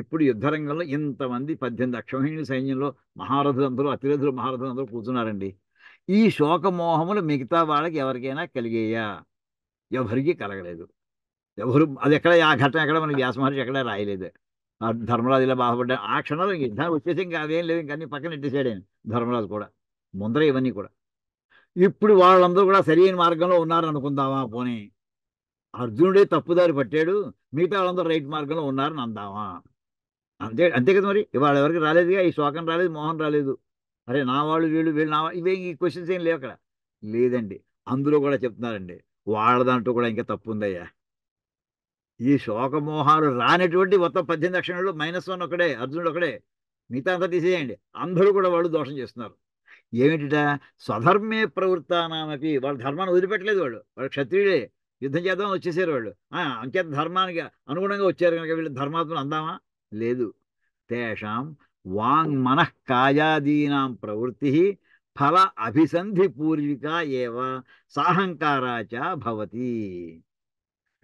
ఇప్పుడు యుద్ధరంగంలో ఇంతమంది పద్దెనిమిది అక్షోహిణి సైన్యంలో మహారథులందరూ అతిరథులు మహారథులందరూ కూర్చున్నారండి ఈ శోకమోహములు మిగతా వాళ్ళకి ఎవరికైనా కలిగేయా ఎవరికి కలగలేదు ఎవరు అది ఎక్కడ ఆ ఘటన ఎక్కడ మన వ్యాసమహర్షి ఎక్కడ రాయలేదు ధర్మరాజు ఇలా బాధపడ్డా ఆ క్షణంలో యుద్ధానికి వచ్చేసి ఇంకా అవేం లేవు ఇంకా పక్కన ఎట్టేసాడు ధర్మరాజు కూడా ముందర ఇవన్నీ కూడా ఇప్పుడు వాళ్ళందరూ కూడా సరైన మార్గంలో ఉన్నారనుకుందామా పోనీ అర్జునుడే తప్పుదారి పట్టాడు మిగతా వాళ్ళందరూ రైట్ మార్గంలో ఉన్నారని అందామా అంతే అంతే కదా మరి ఇవాళ ఎవరికి రాలేదుగా ఈ శోకం రాలేదు మోహన్ రాలేదు అరే నా వాళ్ళు వీళ్ళు వీళ్ళు నా ఇవే ఈ క్వశ్చన్స్ ఏం లేవు అక్కడ లేదండి అందులో కూడా చెప్తున్నారండి వాళ్ళ దాంట్లో కూడా ఇంకా తప్పు ఉందయ్యా ఈ శోకమోహాలు రానటువంటి మొత్తం పద్దెనిమిది అక్షణాలు మైనస్ వన్ ఒకడే అర్జునుడు ఒకడే మిగతా అంతా తీసేయండి అందరూ కూడా వాళ్ళు దోషం చేస్తున్నారు ఏమిటిట స్వధర్మే ప్రవృత్తానామకి వాళ్ళ ధర్మాన్ని వదిలిపెట్టలేదు వాడు వాళ్ళు క్షత్రియుడే యుద్ధం చేద్దామని వచ్చేసారు వాళ్ళు అంకేత ధర్మానికి అనుగుణంగా వచ్చారు కనుక వీళ్ళు ధర్మాత్మలు అందామా లేదు తేషాం వాంగ్ మనఃకాయాదీనాం కాయాదీనాం ప్రవృత్తి ఫల అభిసంధి పూర్విక ఏవ సాహంకారాచ భవతి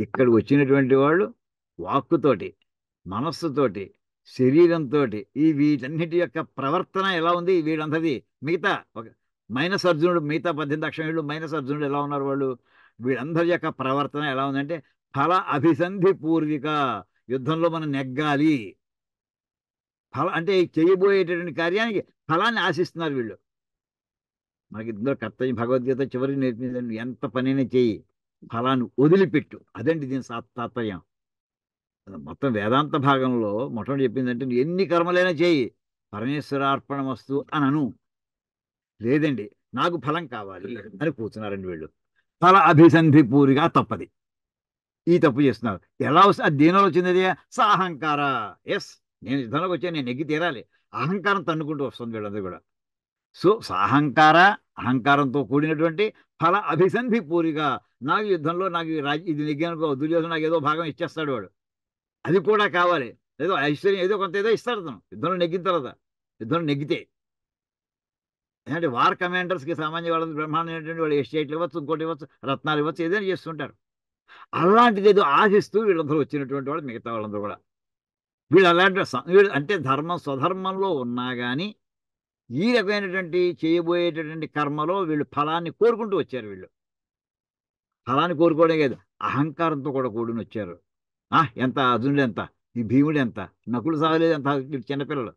ఇక్కడ వచ్చినటువంటి వాళ్ళు వాక్కుతోటి మనస్సుతోటి శరీరంతో ఈ వీటన్నిటి యొక్క ప్రవర్తన ఎలా ఉంది వీడంతది మిగతా ఒక మైనస్ అర్జునుడు మిగతా పద్దెనిమిది వీళ్ళు మైనస్ అర్జునుడు ఎలా ఉన్నారు వాళ్ళు వీళ్ళందరి యొక్క ప్రవర్తన ఎలా ఉందంటే ఫల అభిసంధి పూర్విక యుద్ధంలో మనం నెగ్గాలి ఫల అంటే చేయబోయేటటువంటి కార్యానికి ఫలాన్ని ఆశిస్తున్నారు వీళ్ళు మనకి ఇందులో కర్తవ్యం భగవద్గీత చివరికి నేర్పించండి ఎంత పనైనా చేయి ఫలాన్ని వదిలిపెట్టు అదండి దీని తాత్పర్యం మొత్తం వేదాంత భాగంలో మొట్టమొదటి చెప్పిందంటే ఎన్ని కర్మలైనా చేయి పరమేశ్వరార్పణ వస్తు అని అను లేదండి నాకు ఫలం కావాలి అని కూర్చున్నారండి వీళ్ళు స్థల అభిసంధి పూరిగా తప్పది ఈ తప్పు చేస్తున్నారు ఎలా వస్తుంది అది దేనిలో వచ్చింది సాహంకార ఎస్ నేను యుద్ధంలోకి వచ్చాను నేను నెగ్గి తీరాలి అహంకారం తన్నుకుంటూ వస్తుంది వీళ్ళందరూ కూడా సో సాహంకార అహంకారంతో కూడినటువంటి ఫల అభిసంధి పూరిగా నాకు యుద్ధంలో నాకు ఇది నెగ్గానుకో దుర్యోధన నాకు ఏదో భాగం ఇచ్చేస్తాడు వాడు అది కూడా కావాలి ఏదో ఐశ్వర్యం ఏదో కొంత ఏదో ఇస్తాడు తను యుద్ధంలో నెగ్గిన తర్వాత యుద్ధంలో నెగ్గితే ఏంటంటే వార్ కమాండర్స్కి సామాన్య బ్రహ్మాండం ఏంటంటే వాళ్ళు ఎస్టేట్లు ఇవ్వచ్చు ఇంకోటి ఇవ్వచ్చు రత్నాలు ఇవ్వచ్చు ఏదైనా చేస్తుంటారు అలాంటిది ఏదో ఆశిస్తూ వీళ్ళందరూ వచ్చినటువంటి వాళ్ళు మిగతా వాళ్ళందరూ కూడా వీళ్ళు అలాంటి వీళ్ళు అంటే ధర్మం స్వధర్మంలో ఉన్నా కానీ ఈ రకమైనటువంటి చేయబోయేటటువంటి కర్మలో వీళ్ళు ఫలాన్ని కోరుకుంటూ వచ్చారు వీళ్ళు ఫలాన్ని కోరుకోవడం కాదు అహంకారంతో కూడా కూడిని వచ్చారు ఎంత అర్జునుడు ఎంత ఈ భీముడు ఎంత నకులు సాగలేదు ఎంత చిన్నపిల్లలు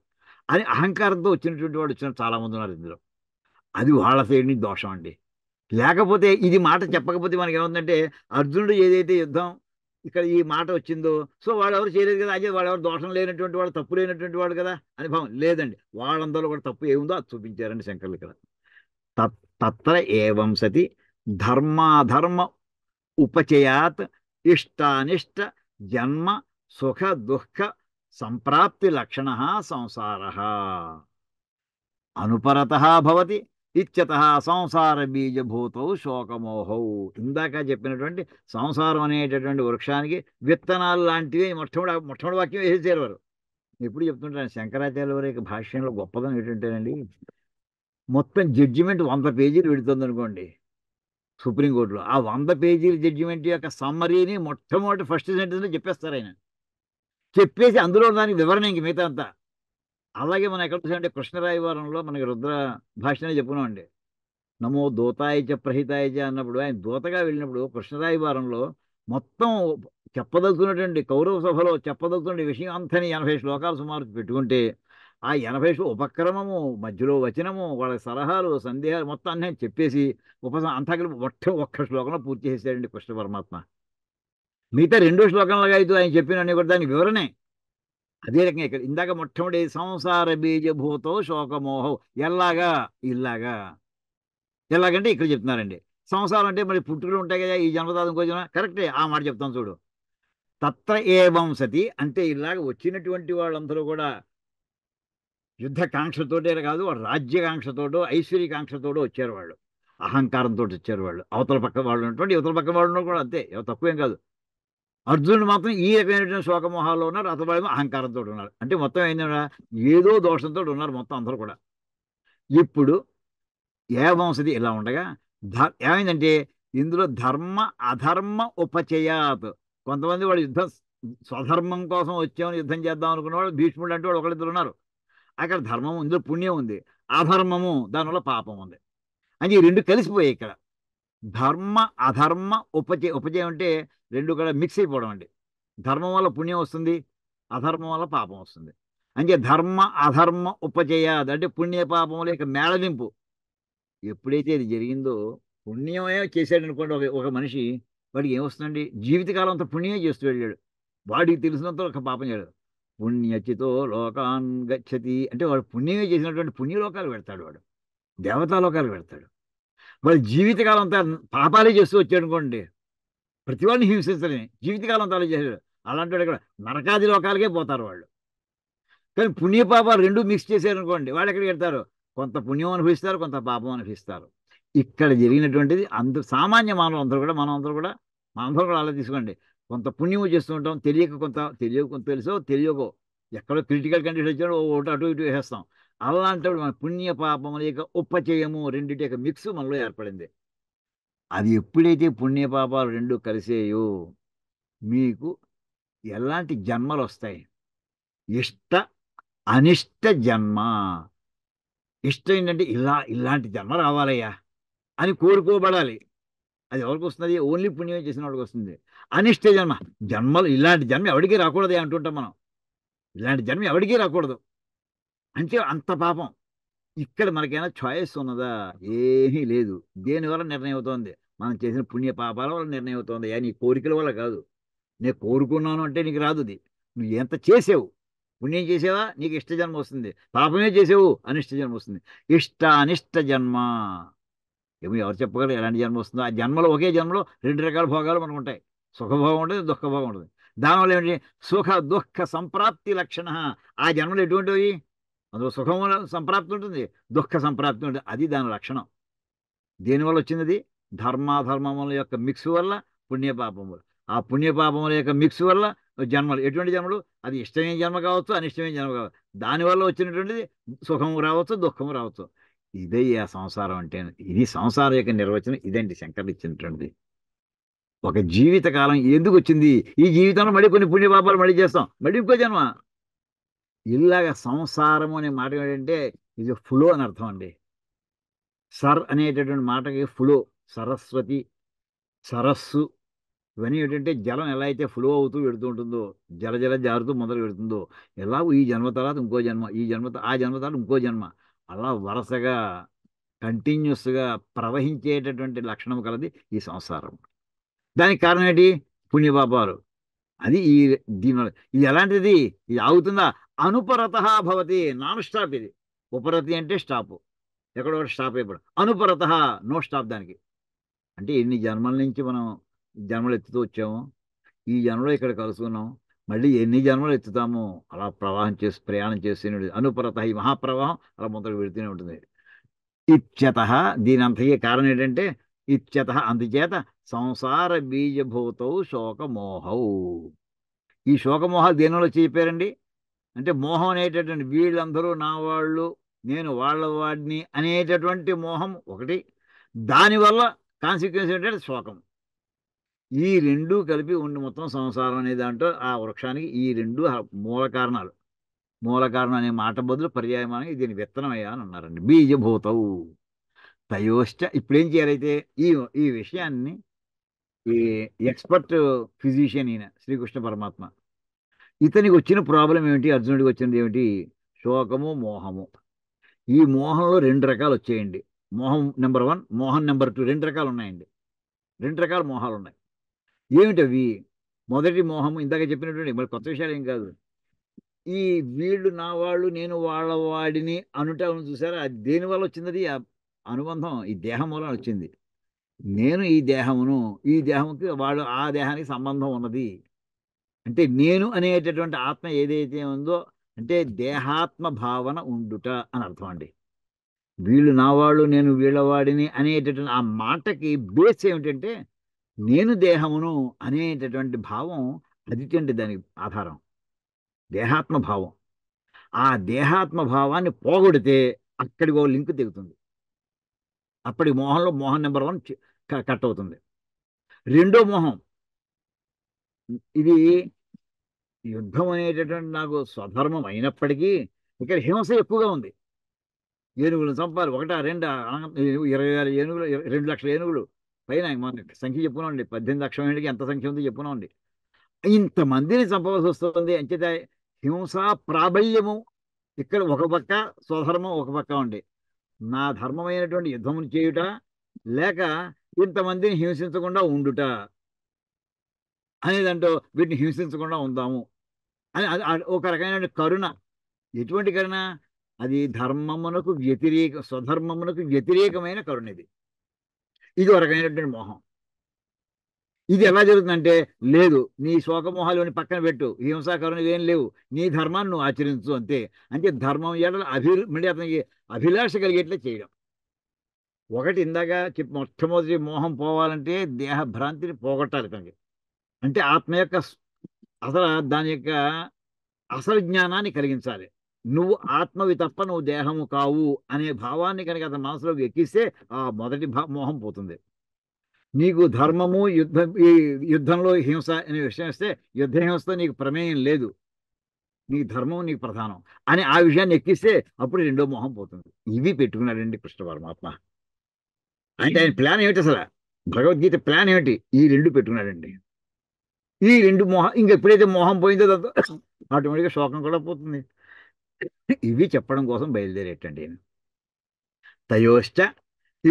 అని అహంకారంతో వచ్చినటువంటి వాళ్ళు వచ్చిన చాలామంది ఉన్నారు ఇందులో అది వాళ్ళ సైడ్ నుంచి దోషం అండి లేకపోతే ఇది మాట చెప్పకపోతే మనకి ఏమవుతుందంటే అర్జునుడు ఏదైతే యుద్ధం ఇక్కడ ఈ మాట వచ్చిందో సో వాళ్ళు ఎవరు చేయలేదు కదా అదే వాళ్ళు ఎవరు దోషం లేనటువంటి వాడు తప్పు లేనటువంటి వాడు కదా అని భావం లేదండి వాళ్ళందరూ కూడా తప్పు ఏముందో అది చూపించారండి శంకర్లు ఇక్కడ తత్ర ఏవం సతి ధర్మాధర్మ ఉపచయాత్ ఇష్టానిష్ట జన్మ సుఖ దుఃఖ సంప్రాప్తి లక్షణ సంసార అనుపరత భవతి ఇత్యత సంసార బీజభూతౌ శోకమోహౌ ఇందాక చెప్పినటువంటి సంసారం అనేటటువంటి వృక్షానికి విత్తనాలు లాంటివి మొట్టమొదటి మొట్టమొదటి వాక్యం వేసేసారు వారు ఎప్పుడు చెప్తుంటారు శంకరాచార్య వారి యొక్క భాష్యంలో గొప్పదనం ఏంటంటేనండి మొత్తం జడ్జిమెంట్ వంద పేజీలు పెడుతుంది అనుకోండి సుప్రీంకోర్టులో ఆ వంద పేజీల జడ్జిమెంట్ యొక్క సమ్మరీని మొట్టమొదటి ఫస్ట్ సెంటెన్స్ చెప్పేస్తారు ఆయన చెప్పేసి అందులో దానికి వివరణ ఇంక మిగతా అంతా అలాగే మనం ఎక్కడ చూసామంటే కృష్ణరాయవరంలో మనకి రుద్ర భాషనే చెప్పుకున్నామండి నమో దూతాయచ ప్రహితాయచ అన్నప్పుడు ఆయన దూతగా వెళ్ళినప్పుడు కృష్ణరాయవరంలో మొత్తం చెప్పదగ్గునటువంటి కౌరవ సభలో చెప్పదలుచుకున్న విషయం అంతని ఎనభై శ్లోకాలు సుమారు పెట్టుకుంటే ఆ ఎనభై ఉపక్రమము మధ్యలో వచనము వాళ్ళ సలహాలు సందేహాలు మొత్తం అన్నీ చెప్పేసి ఉపస అంతా కలిపి ఒక్క ఒక్క శ్లోకంలో పూర్తి చేశాడండి కృష్ణ పరమాత్మ మిగతా రెండో శ్లోకంలో అయితే ఆయన చెప్పిన కూడా దానికి వివరణే అదే రకంగా ఇక్కడ ఇందాక మొట్టమొదటి సంసార బీజభూతో శోకమోహం ఎలాగా ఇలాగా ఎలాగంటే ఇక్కడ చెప్తున్నారండి సంసారం అంటే మరి పుట్టుకలు ఉంటాయి కదా ఈ జన్మదాదం కోసం కరెక్టే ఆ మాట చెప్తాను చూడు తత్ర ఏ వంశతి అంటే ఇలాగ వచ్చినటువంటి వాళ్ళందరూ కూడా యుద్ధకాంక్షతోటే కాదు రాజ్యకాంక్షతోటో ఐశ్వర్యకాంక్షతోటో వచ్చారు వాళ్ళు అహంకారంతో వచ్చారు వాళ్ళు అవతల పక్క వాళ్ళు ఉన్నటువంటి ఇవతల పక్క వాళ్ళు కూడా అంతే తక్కువేం కాదు అర్జునుడు మాత్రం ఈ రకమైనటువంటి శోకమోహాల్లో ఉన్నారు అతబడేమో అహంకారంతో ఉన్నారు అంటే మొత్తం ఏంటన్నా ఏదో దోషంతో ఉన్నారు మొత్తం అందరూ కూడా ఇప్పుడు ఏ వంశది ఇలా ఉండగా ధర్ ఏమైందంటే ఇందులో ధర్మ అధర్మ ఉపచయాత్ కొంతమంది వాడు యుద్ధం స్వధర్మం కోసం వచ్చామని యుద్ధం చేద్దాం అనుకున్నవాడు భీష్ముడు అంటే వాడు ఒకరిద్దరు ఉన్నారు అక్కడ ధర్మం ఇందులో పుణ్యం ఉంది అధర్మము దానివల్ల పాపం ఉంది అని ఈ రెండు కలిసిపోయాయి ఇక్కడ ధర్మ అధర్మ ఉపచయ ఉపచయం అంటే రెండు కూడా మిక్స్ అయిపోవడం అండి ధర్మం వల్ల పుణ్యం వస్తుంది అధర్మం వల్ల పాపం వస్తుంది అంటే ధర్మ అధర్మ ఉపచయాది అంటే పుణ్య పాపం లేక మేళవింపు ఎప్పుడైతే ఇది జరిగిందో పుణ్యమే చేశాడు అనుకోండి ఒక ఒక మనిషి వాడికి ఏమొస్తుందండి జీవితకాలం అంత పుణ్యమే చేస్తూ వెళ్ళాడు వాడికి తెలిసినంత ఒక పాపం చేయడు పుణ్యచితో లోకాన్ గచ్చతి అంటే వాడు పుణ్యమే చేసినటువంటి పుణ్యలోకాలు పెడతాడు వాడు దేవతాలోకాలు పెడతాడు వాళ్ళు జీవితకాలం అంతా పాపాలే చేస్తూ వచ్చాడు అనుకోండి వాళ్ళని హింసించలేని జీవితకాలం అంతా చేశాడు అలాంటి వాడు ఇక్కడ నరకాది లోకాలకే పోతారు వాళ్ళు కానీ పుణ్యపాపాలు రెండు మిక్స్ చేశారనుకోండి వాళ్ళు ఎక్కడికి వెళ్తారు కొంత పుణ్యం అనుభవిస్తారు కొంత పాపం అనుభవిస్తారు ఇక్కడ జరిగినటువంటిది అందరు సామాన్య మానవులు అందరూ కూడా మనం అందరూ కూడా అందరూ కూడా అలా తీసుకోండి కొంత పుణ్యం చేస్తూ ఉంటాం తెలియక కొంత తెలియక కొంత తెలుసో తెలియకో ఎక్కడో క్రిటికల్ కండిషన్ వచ్చాడో ఒకటి అటు ఇటు వేసేస్తాం అలాంటప్పుడు మన పుణ్య పాపముల యొక్క ఉపచయము రెండింటి యొక్క మిక్స్ మనలో ఏర్పడింది అది ఎప్పుడైతే పుణ్య పాపాలు రెండు కలిసేయో మీకు ఎలాంటి జన్మలు వస్తాయి ఇష్ట అనిష్ట జన్మ ఇష్టం ఏంటంటే ఇలా ఇలాంటి జన్మ రావాలయ్యా అని కోరుకోబడాలి అది ఎవరికి వస్తుంది ఓన్లీ పుణ్యం చేసిన వాడికి వస్తుంది అనిష్ట జన్మ జన్మలు ఇలాంటి జన్మ ఎవరికి రాకూడదు అంటుంటాం మనం ఇలాంటి జన్మ ఎవరికీ రాకూడదు అంటే అంత పాపం ఇక్కడ మనకైనా చాయిస్ ఉన్నదా ఏమీ లేదు దేని వల్ల నిర్ణయం అవుతుంది మనం చేసిన పుణ్య పాపాల వల్ల నిర్ణయం అవుతుంది నీ కోరికల వల్ల కాదు నేను కోరుకున్నాను అంటే నీకు రాదు నువ్వు ఎంత చేసావు పుణ్యం చేసావా నీకు ఇష్ట జన్మ వస్తుంది పాపమే చేసావు అనిష్ట జన్మ వస్తుంది ఇష్ట అనిష్ట జన్మ ఏమో ఎవరు చెప్పగలరు ఎలాంటి జన్మ వస్తుందో ఆ జన్మలో ఒకే జన్మలో రెండు రకాల భోగాలు మనకు ఉంటాయి సుఖభోగం ఉంటుంది దుఃఖభోగం ఉంటుంది దానివల్ల ఏమిటి సుఖ దుఃఖ సంప్రాప్తి లక్షణ ఆ జన్మలు ఎటువంటివి అందులో సుఖం సంప్రాప్తి ఉంటుంది దుఃఖ సంప్రాప్తి ఉంటుంది అది దాని లక్షణం దేనివల్ల వచ్చినది ధర్మాధర్మముల యొక్క మిక్స్ వల్ల పుణ్యపాపములు ఆ పుణ్యపాపముల యొక్క మిక్స్ వల్ల జన్మలు ఎటువంటి జన్మలు అది ఇష్టమైన జన్మ కావచ్చు అనిష్టమైన జన్మ కావచ్చు దానివల్ల వచ్చినటువంటిది సుఖం రావచ్చు దుఃఖం రావచ్చు ఇదే ఆ సంసారం అంటే ఇది సంసారం యొక్క నిర్వచనం ఇదేంటి శంకర్లు ఇచ్చినటువంటిది ఒక జీవితకాలం ఎందుకు వచ్చింది ఈ జీవితంలో మళ్ళీ కొన్ని పుణ్యపాపాలు మళ్ళీ చేస్తాం మళ్ళీ ఇంకో జన్మ ఇలాగ సంసారము అనే మాట ఏంటంటే ఇది ఫ్లో అని అర్థం అండి సర్ అనేటటువంటి మాటకి ఫ్లో సరస్వతి సరస్సు ఇవన్నీ ఏంటంటే జలం ఎలా అయితే ఫ్లో అవుతూ పెడుతూ ఉంటుందో జల జల జారుతూ మొదలు పెడుతుందో ఎలాగో ఈ జన్మ తర్వాత ఇంకో జన్మ ఈ జన్మ ఆ జన్మ తర్వాత ఇంకో జన్మ అలా వరుసగా కంటిన్యూస్గా ప్రవహించేటటువంటి లక్షణం కలది ఈ సంసారం దానికి కారణం ఏంటి పుణ్యపాపాలు అది ఈ దీని ఇది ఎలాంటిది ఇది ఆగుతుందా అనుపరత భవతి నాన్ స్టాప్ ఇది ఉపరతి అంటే స్టాప్ ఎక్కడో స్టాప్ అయిపోవడం అనుపరత నో స్టాప్ దానికి అంటే ఎన్ని జన్మల నుంచి మనం జన్మలు ఎత్తుతూ వచ్చాము ఈ జన్మలో ఇక్కడ కలుసుకున్నాం మళ్ళీ ఎన్ని జన్మలు ఎత్తుతాము అలా ప్రవాహం చేసి ప్రయాణం చేసి అనుపరత ఈ మహాప్రవాహం అలా ముందరకు పెడుతూనే ఉంటుంది ఇచ్చత దీని అంతకే కారణం ఏంటంటే ఇచ్చత అందుచేత సంసార బీజభూతౌ శోకమోహౌ ఈ శోకమోహాలు దేనిలో చెప్పారండి అంటే మోహం అనేటటువంటి వీళ్ళందరూ నా వాళ్ళు నేను వాళ్ళ వాడిని అనేటటువంటి మోహం ఒకటి దానివల్ల కాన్సిక్వెన్స్ ఏంటంటే శోకం ఈ రెండూ కలిపి ఉండి మొత్తం సంసారం అనేది అంటే ఆ వృక్షానికి ఈ రెండు మూల కారణాలు మూల కారణం అనే మాట బదులు పర్యాయమానం దీని విత్తనమయ్యా అని అన్నారండి బీజభూతవు తయోష్ట ఇప్పుడేం చేయాలైతే ఈ ఈ విషయాన్ని ఈ ఎక్స్పర్ట్ ఫిజిషియన్ ఈయన శ్రీకృష్ణ పరమాత్మ ఇతనికి వచ్చిన ప్రాబ్లం ఏమిటి అర్జునుడికి వచ్చినది ఏమిటి శోకము మోహము ఈ మోహంలో రెండు రకాలు వచ్చేయండి మోహం నెంబర్ వన్ మోహన్ నెంబర్ టూ రెండు రకాలు ఉన్నాయండి రెండు రకాల మోహాలు ఉన్నాయి ఏమిటవి మొదటి మోహము ఇందాక చెప్పినటువంటి మరి కొత్త విషయాలు ఏం కాదు ఈ వీళ్ళు నా వాళ్ళు నేను వాళ్ళ వాడిని అనుటం చూసారా అది దేని వల్ల వచ్చింది ఆ అనుబంధం ఈ దేహం వల్ల వచ్చింది నేను ఈ దేహమును ఈ దేహంకి వాళ్ళు ఆ దేహానికి సంబంధం ఉన్నది అంటే నేను అనేటటువంటి ఆత్మ ఏదైతే ఉందో అంటే దేహాత్మ భావన ఉండుట అని అర్థం అండి వీళ్ళు నావాళ్ళు నేను వీళ్ళవాడిని అనేటటువంటి ఆ మాటకి బేస్ ఏమిటంటే నేను దేహమును అనేటటువంటి భావం అదిటండి దానికి ఆధారం దేహాత్మ భావం ఆ దేహాత్మ భావాన్ని పోగొడితే అక్కడికి ఒక లింక్ దిగుతుంది అప్పటి మోహంలో మోహన్ నెంబర్ వన్ కట్ అవుతుంది రెండో మోహం ఇది యుద్ధం అనేటటువంటి నాకు స్వధర్మం అయినప్పటికీ ఇక్కడ హింస ఎక్కువగా ఉంది ఏనుగులు చంపాలి ఒకట రెండు ఇరవై వేల ఏనుగులు రెండు లక్షల ఏనుగులు పైన మన సంఖ్య చెప్పుకున్నాండి పద్దెనిమిది లక్షల ఏనుగులకి ఎంత సంఖ్య ఉందో చెప్పుకున్నాండి ఇంతమందిని చంపవలసి వస్తుంది అంచేత హింసా ప్రాబల్యము ఇక్కడ ఒక పక్క స్వధర్మం ఒక పక్క ఉండి నా ధర్మమైనటువంటి యుద్ధం చేయుట లేక ఇంతమందిని హింసించకుండా ఉండుట అనేదంటూ వీటిని హింసించకుండా ఉందాము అది ఒక రకమైన కరుణ ఎటువంటి కరుణ అది ధర్మమునకు వ్యతిరేక స్వధర్మమునకు వ్యతిరేకమైన కరుణ ఇది ఇది ఒక రకమైనటువంటి మోహం ఇది ఎలా జరుగుతుందంటే లేదు నీ శోకమోహాలు పక్కన పెట్టు హింసా కరుణ ఏం లేవు నీ ధర్మాన్ని నువ్వు ఆచరించు అంతే అంటే ధర్మం ఏడల అభి మళ్ళీ అతనికి అభిలాష కలిగేట్లే చేయడం ఒకటి ఇందాక చెప్పి మొట్టమొదటి మోహం పోవాలంటే దేహభ్రాంతిని పోగొట్టాలి అతనికి అంటే ఆత్మ యొక్క అసలు దాని యొక్క అసలు జ్ఞానాన్ని కలిగించాలి నువ్వు ఆత్మవి తప్ప నువ్వు దేహము కావు అనే భావాన్ని కనుక అతని మనసులోకి ఎక్కిస్తే ఆ మొదటి భా మోహం పోతుంది నీకు ధర్మము యుద్ధ ఈ యుద్ధంలో హింస అనే విషయం ఇస్తే యుద్ధ హింసతో నీకు ప్రమేయం లేదు నీ ధర్మం నీకు ప్రధానం అని ఆ విషయాన్ని ఎక్కిస్తే అప్పుడు రెండో మొహం పోతుంది ఇవి పెట్టుకున్నాడండి కృష్ణ పరమాత్మ అంటే ఆయన ప్లాన్ ఏమిటి అసలు భగవద్గీత ప్లాన్ ఏమిటి ఈ రెండు పెట్టుకున్నాడండి ఈ రెండు మొహం ఇంక ఎప్పుడైతే మొహం పోయిందో ఆటోమేటిక్గా శోకం కూడా పోతుంది ఇవి చెప్పడం కోసం బయలుదేరేటండి తయోష్ట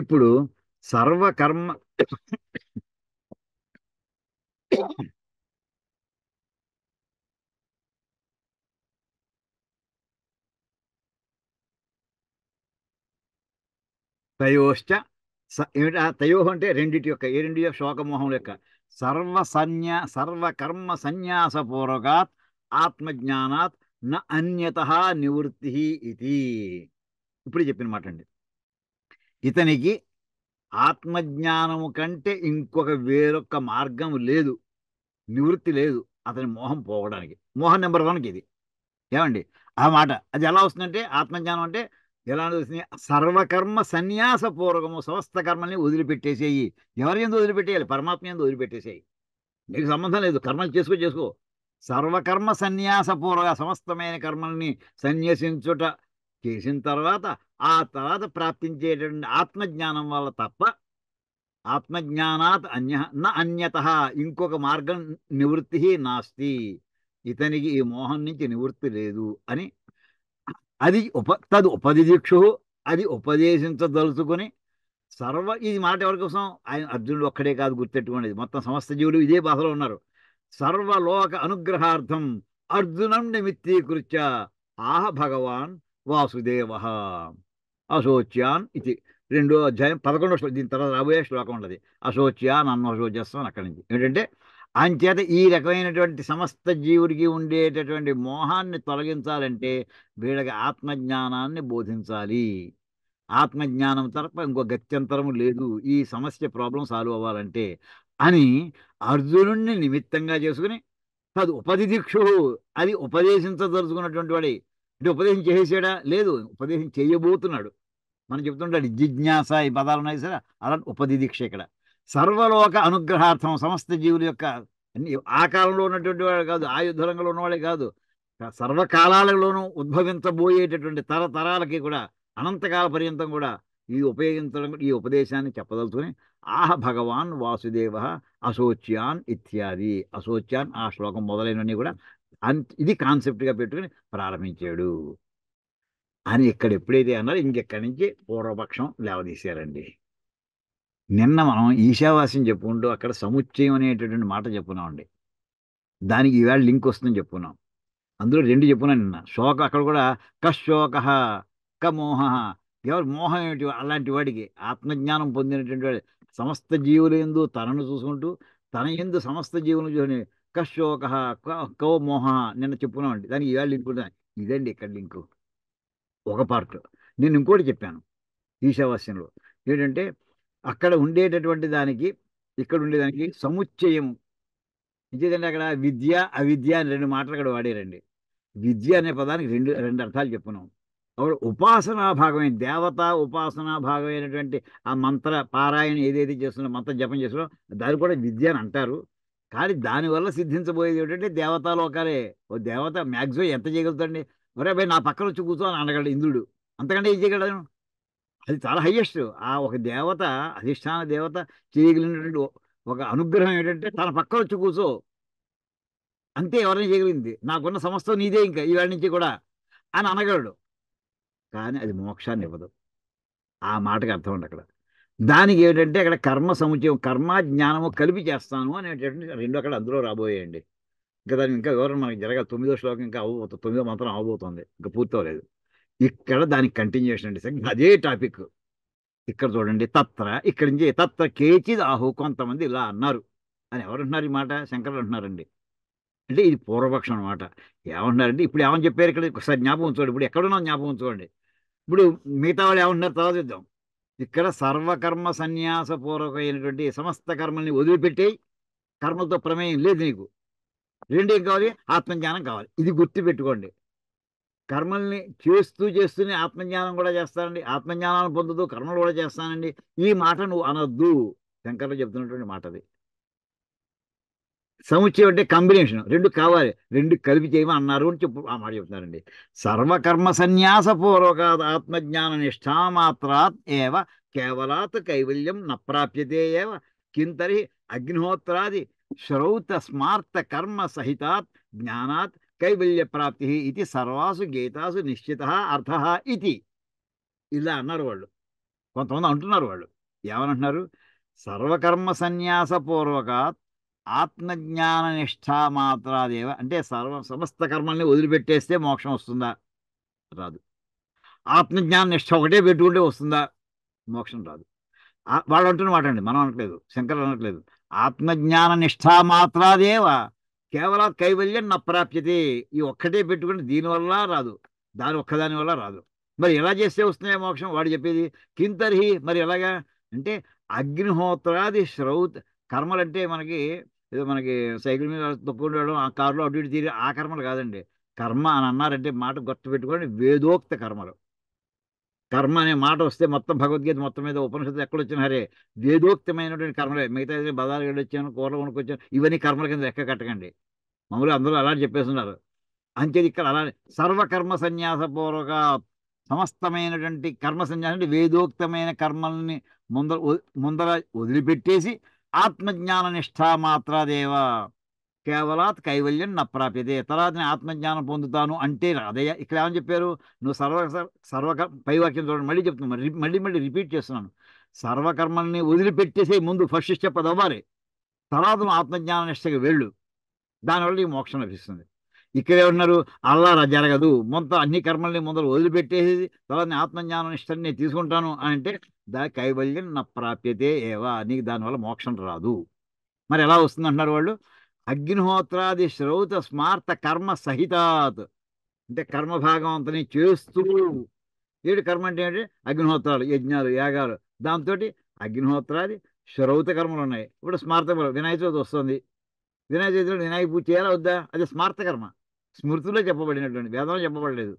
ఇప్పుడు సర్వకర్మ తయోష్ట ఏమిటా తయోహం అంటే రెండిటి యొక్క ఏ రెండు యొక్క శోకమోహం యొక్క సర్వసన్యా సర్వకర్మ సన్యాసపూర్వకాత్ ఆత్మజ్ఞానాత్ న అన్యత నివృత్తి ఇది ఇప్పుడు చెప్పిన మాట అండి ఇతనికి ఆత్మజ్ఞానము కంటే ఇంకొక వేరొక మార్గం లేదు నివృత్తి లేదు అతని మోహం పోవడానికి మోహం నెంబర్ వన్కి ఇది ఏమండి ఆ మాట అది ఎలా వస్తుందంటే ఆత్మజ్ఞానం అంటే ఎలా చూసి సర్వకర్మ సన్యాసపూర్వకము సమస్త కర్మల్ని వదిలిపెట్టేసేయి ఎవరి ఎందు వదిలిపెట్టేయాలి పరమాత్మ ఎందు వదిలిపెట్టేసేయి నీకు సంబంధం లేదు కర్మలు చేసుకో చేసుకో సర్వకర్మ సన్యాసపూర్వక సమస్తమైన కర్మల్ని సన్యసించుట చేసిన తర్వాత ఆ తర్వాత ప్రాప్తించేటువంటి ఆత్మజ్ఞానం వల్ల తప్ప ఆత్మజ్ఞానాత్ అన్య నా అన్యత ఇంకొక మార్గం నివృత్తి నాస్తి ఇతనికి ఈ మోహం నుంచి నివృత్తి లేదు అని అది ఉప తదు ఉపదిదీక్షు అది ఉపదేశించదలుచుకొని సర్వ ఇది మాట ఎవరి కోసం ఆయన అర్జునుడు ఒక్కడే కాదు గుర్తెట్టుకునేది మొత్తం సమస్త జీవులు ఇదే బాధలో ఉన్నారు సర్వలోక అనుగ్రహార్థం అర్జునం నిమిత్తీకృత్య ఆహ భగవాన్ వాసుదేవ అశోచ్యాన్ ఇది రెండో అధ్యాయం పదకొండో దీని తర్వాత రాబోయే శ్లోకం ఉండదు అశోచ్యాన్ అన్నశోచస్వాన్ అక్కడి నుంచి ఏంటంటే అంచేత ఈ రకమైనటువంటి సమస్త జీవుడికి ఉండేటటువంటి మోహాన్ని తొలగించాలంటే వీళ్ళకి ఆత్మజ్ఞానాన్ని బోధించాలి ఆత్మజ్ఞానం తప్ప ఇంకో గత్యంతరం లేదు ఈ సమస్య ప్రాబ్లం సాల్వ్ అవ్వాలంటే అని అర్జునుడిని నిమిత్తంగా చేసుకుని తదు ఉపదిదిక్షు అది ఉపదేశించదలుచుకున్నటువంటి వాడి అంటే ఉపదేశం చేసేసాడా లేదు ఉపదేశం చేయబోతున్నాడు మనం చెప్తుంటాడు జిజ్ఞాస ఈ పదాలు ఉన్నాయి సరే అలాంటి ఉపదిదీక్ష ఇక్కడ సర్వలోక అనుగ్రహార్థం సమస్త జీవుల యొక్క ఆ కాలంలో ఉన్నటువంటి వాడు కాదు ఆయుధ రంగంలో ఉన్నవాడే కాదు సర్వకాలలోనూ ఉద్భవించబోయేటటువంటి తరతరాలకి కూడా అనంతకాల పర్యంతం కూడా ఈ ఉపయోగించడం ఈ ఉపదేశాన్ని చెప్పదలుచుకుని ఆహ భగవాన్ వాసుదేవ అశోచ్యాన్ ఇత్యాది అశోచ్యాన్ ఆ శ్లోకం మొదలైనవన్నీ కూడా ఇది కాన్సెప్ట్గా పెట్టుకుని ప్రారంభించాడు అని ఇక్కడ ఎప్పుడైతే అన్నారో ఇంకెక్కడి నుంచి పూర్వపక్షం లేవదీశారండి నిన్న మనం ఈశావాస్యం చెప్పుకుంటూ అక్కడ సముచ్చయం అనేటటువంటి మాట చెప్పున్నామండి దానికి ఈవేళ లింక్ వస్తుందని చెప్పున్నాం అందులో రెండు చెప్పున్నాను నిన్న శోక అక్కడ కూడా శోక క మోహ ఎవరు మోహం ఏమిటి అలాంటి వాడికి ఆత్మజ్ఞానం పొందినటువంటి వాడు సమస్త జీవులు ఎందు తనను చూసుకుంటూ తన ఎందు సమస్త జీవులను చూసుకుని శోక కో మోహ నిన్న చెప్పున్నామండి దానికి ఈవేళ లింక్ ఉంటుంది ఇదండి ఇక్కడ లింకు ఒక పార్ట్ నేను ఇంకోటి చెప్పాను ఈశావాస్యంలో ఏంటంటే అక్కడ ఉండేటటువంటి దానికి ఇక్కడ ఉండేదానికి సముచ్చయం ఇంకేదంటే అక్కడ విద్య అవిద్య అని రెండు మాటలు అక్కడ వాడేరండి విద్య అనే పదానికి రెండు రెండు అర్థాలు చెప్పున్నాం అప్పుడు ఉపాసనా భాగమైన దేవత ఉపాసనా భాగమైనటువంటి ఆ మంత్ర పారాయణ ఏదైతే చేస్తున్నా మంత్ర జపం చేస్తున్నా దాన్ని కూడా విద్య అని అంటారు కానీ దానివల్ల సిద్ధించబోయేది ఏంటంటే దేవతాలోకాలే ఓ దేవత మ్యాక్సిమం ఎంత చేయగలుగుతాండి ఒరే అబ్బాయి నా పక్కన వచ్చి కూర్చో అని అనగలడు ఇంద్రుడు అంతకంటే ఏం చేయగలడు అది చాలా హయ్యెస్ట్ ఆ ఒక దేవత అధిష్టాన దేవత చేయగలిగినటువంటి ఒక అనుగ్రహం ఏంటంటే తన పక్క వచ్చి కూర్చో అంతే ఎవరైనా చేయగలిగింది నాకున్న సమస్త నీదే ఇంకా ఈవేళ నుంచి కూడా అని అనగలడు కానీ అది మోక్షాన్ని ఇవ్వదు ఆ మాటకి అర్థం ఉంది అక్కడ దానికి ఏంటంటే అక్కడ కర్మ సముచయం కర్మ జ్ఞానము కలిపి చేస్తాను అనేటటువంటి రెండు అక్కడ అందులో రాబోయేయండి ఇంకా దానికి ఇంకా వివరణ మనకి జరగాలి తొమ్మిదో శ్లోకం ఇంకా అవబోతుంది తొమ్మిదో మంత్రం అవబోతుంది ఇంకా అవ్వలేదు ఇక్కడ దానికి కంటిన్యూషన్ అండి సార్ అదే టాపిక్ ఇక్కడ చూడండి తత్ర ఇక్కడి నుంచి తత్ర కేచి ఆహు కొంతమంది ఇలా అన్నారు అని ఎవరంటున్నారు ఈ మాట శంకరులు అంటున్నారండి అంటే ఇది పూర్వపక్షం అనమాట ఏమంటున్నారండి ఇప్పుడు ఏమని చెప్పారు ఇక్కడ ఒకసారి జ్ఞాపకం చూడండి ఇప్పుడు ఎక్కడున్నా జ్ఞాపకం చూడండి ఇప్పుడు మిగతా వాళ్ళు ఏమంటున్నారు తర్వాత చూద్దాం ఇక్కడ సర్వకర్మ సన్యాసపూర్వకమైనటువంటి సమస్త కర్మల్ని వదిలిపెట్టే కర్మలతో ప్రమేయం లేదు నీకు రెండు ఏం కావాలి ఆత్మజ్ఞానం కావాలి ఇది గుర్తుపెట్టుకోండి కర్మల్ని చేస్తూ చేస్తూనే ఆత్మజ్ఞానం కూడా చేస్తానండి ఆత్మజ్ఞానాన్ని పొందదు కర్మలు కూడా చేస్తానండి ఈ మాట నువ్వు అనొద్దు శంకర్లు చెప్తున్నటువంటి మాట అది సముచ్చయం అంటే కాంబినేషన్ రెండు కావాలి రెండు కలిపి చేయమని అన్నారు అని చెప్పు ఆ మాట చెప్తున్నారండి సర్వకర్మ సన్యాస పూర్వక ఆత్మజ్ఞాన నిష్ఠామాత్రాత్ ఏవ కేవలాత్ కైవల్యం నప్రాప్యతే ఏవ కింతరి అగ్నిహోత్రాది శ్రౌత స్మార్త కర్మ సహితాత్ జ్ఞానాత్ కైవల్యప్రాప్తి ఇది సర్వాసు గీతాసు నిశ్చిత అర్థ ఇది ఇలా అన్నారు వాళ్ళు కొంతమంది అంటున్నారు వాళ్ళు ఏమనంటున్నారు సర్వకర్మ పూర్వక ఆత్మజ్ఞాన నిష్ఠా మాత్రాదేవ అంటే సర్వ సమస్త కర్మల్ని వదిలిపెట్టేస్తే మోక్షం వస్తుందా రాదు ఆత్మజ్ఞాన నిష్ఠ ఒకటే పెట్టుకుంటే వస్తుందా మోక్షం రాదు వాళ్ళు అంటున్న మాట అండి మనం అనట్లేదు శంకర్ అనట్లేదు ఆత్మజ్ఞాన నిష్ఠా మాత్రాదేవా కేవలం కైవల్యం నా ప్రాప్యతే ఈ ఒక్కటే పెట్టుకుని దీనివల్ల రాదు దాని ఒక్కదాని వల్ల రాదు మరి ఎలా చేస్తే వస్తున్నాయి మోక్షం వాడు చెప్పేది కింతర్హి మరి ఎలాగా అంటే అగ్నిహోత్రాది శ్రౌత్ కర్మలంటే మనకి ఏదో మనకి సైకిల్ మీద తొక్కుండడం ఆ కారులో అటు ఇటు తీరి ఆ కర్మలు కాదండి కర్మ అని అన్నారంటే మాట గుర్తుపెట్టుకోండి వేదోక్త కర్మలు కర్మ అనే మాట వస్తే మొత్తం భగవద్గీత మొత్తం మీద ఉపనిషత్తు ఎక్కడొచ్చినా హరే వేదోక్తమైనటువంటి కర్మలే మిగతా బజారు వెళ్ళొచ్చాను కూరలు కొనుక్కొచ్చాను ఇవన్నీ కర్మల కింద లెక్క కట్టకండి మామూలు అందరూ అలా చెప్పేస్తున్నారు అంచేది ఇక్కడ అలా సర్వకర్మ సన్యాసపూర్వక సమస్తమైనటువంటి కర్మ సన్యాసం అంటే వేదోక్తమైన కర్మల్ని ముందర ముందర వదిలిపెట్టేసి ఆత్మజ్ఞాన నిష్ఠా మాత్రాదేవ కేవలాత్ కైవల్యం నా ప్రాప్యతే నేను ఆత్మజ్ఞానం పొందుతాను అంటే అదే ఇక్కడ ఏమని చెప్పారు నువ్వు సర్వ సర్వక పైవాక్యం చూడండి మళ్ళీ చెప్తున్నాను మళ్ళీ మళ్ళీ రిపీట్ చేస్తున్నాను సర్వకర్మల్ని వదిలిపెట్టేసే ముందు ఫస్ట్ స్టెప్ అది అవ్వాలి తర్వాత నువ్వు ఆత్మజ్ఞాన నిష్టగా వెళ్ళు దానివల్ల నీకు మోక్షం లభిస్తుంది ఇక్కడే ఉన్నారు అల్లా జరగదు మొత్తం అన్ని కర్మల్ని ముందర వదిలిపెట్టేసి తర్వాత నేను ఆత్మజ్ఞానం నిష్టని నేను తీసుకుంటాను అంటే దా కైవల్యం నా ప్రాప్యతే ఏవా నీకు దానివల్ల మోక్షం రాదు మరి ఎలా వస్తుంది అంటున్నారు వాళ్ళు అగ్నిహోత్రాది శ్రౌత స్మార్త కర్మ సహితాత్ అంటే కర్మభాగం అంతని చేస్తూ ఏడు కర్మ అంటే ఏంటి అగ్నిహోత్రాలు యజ్ఞాలు యాగాలు దాంతో అగ్నిహోత్రాది శ్రౌత కర్మలు ఉన్నాయి ఇప్పుడు స్మార్తకర్మ వినాయక చవితి వస్తుంది వినాయక చవితిలో వినాయక పూజ చేయాలా వద్దా అది స్మార్త కర్మ స్మృతిలో చెప్పబడినటువంటి వేదంలో చెప్పబడలేదు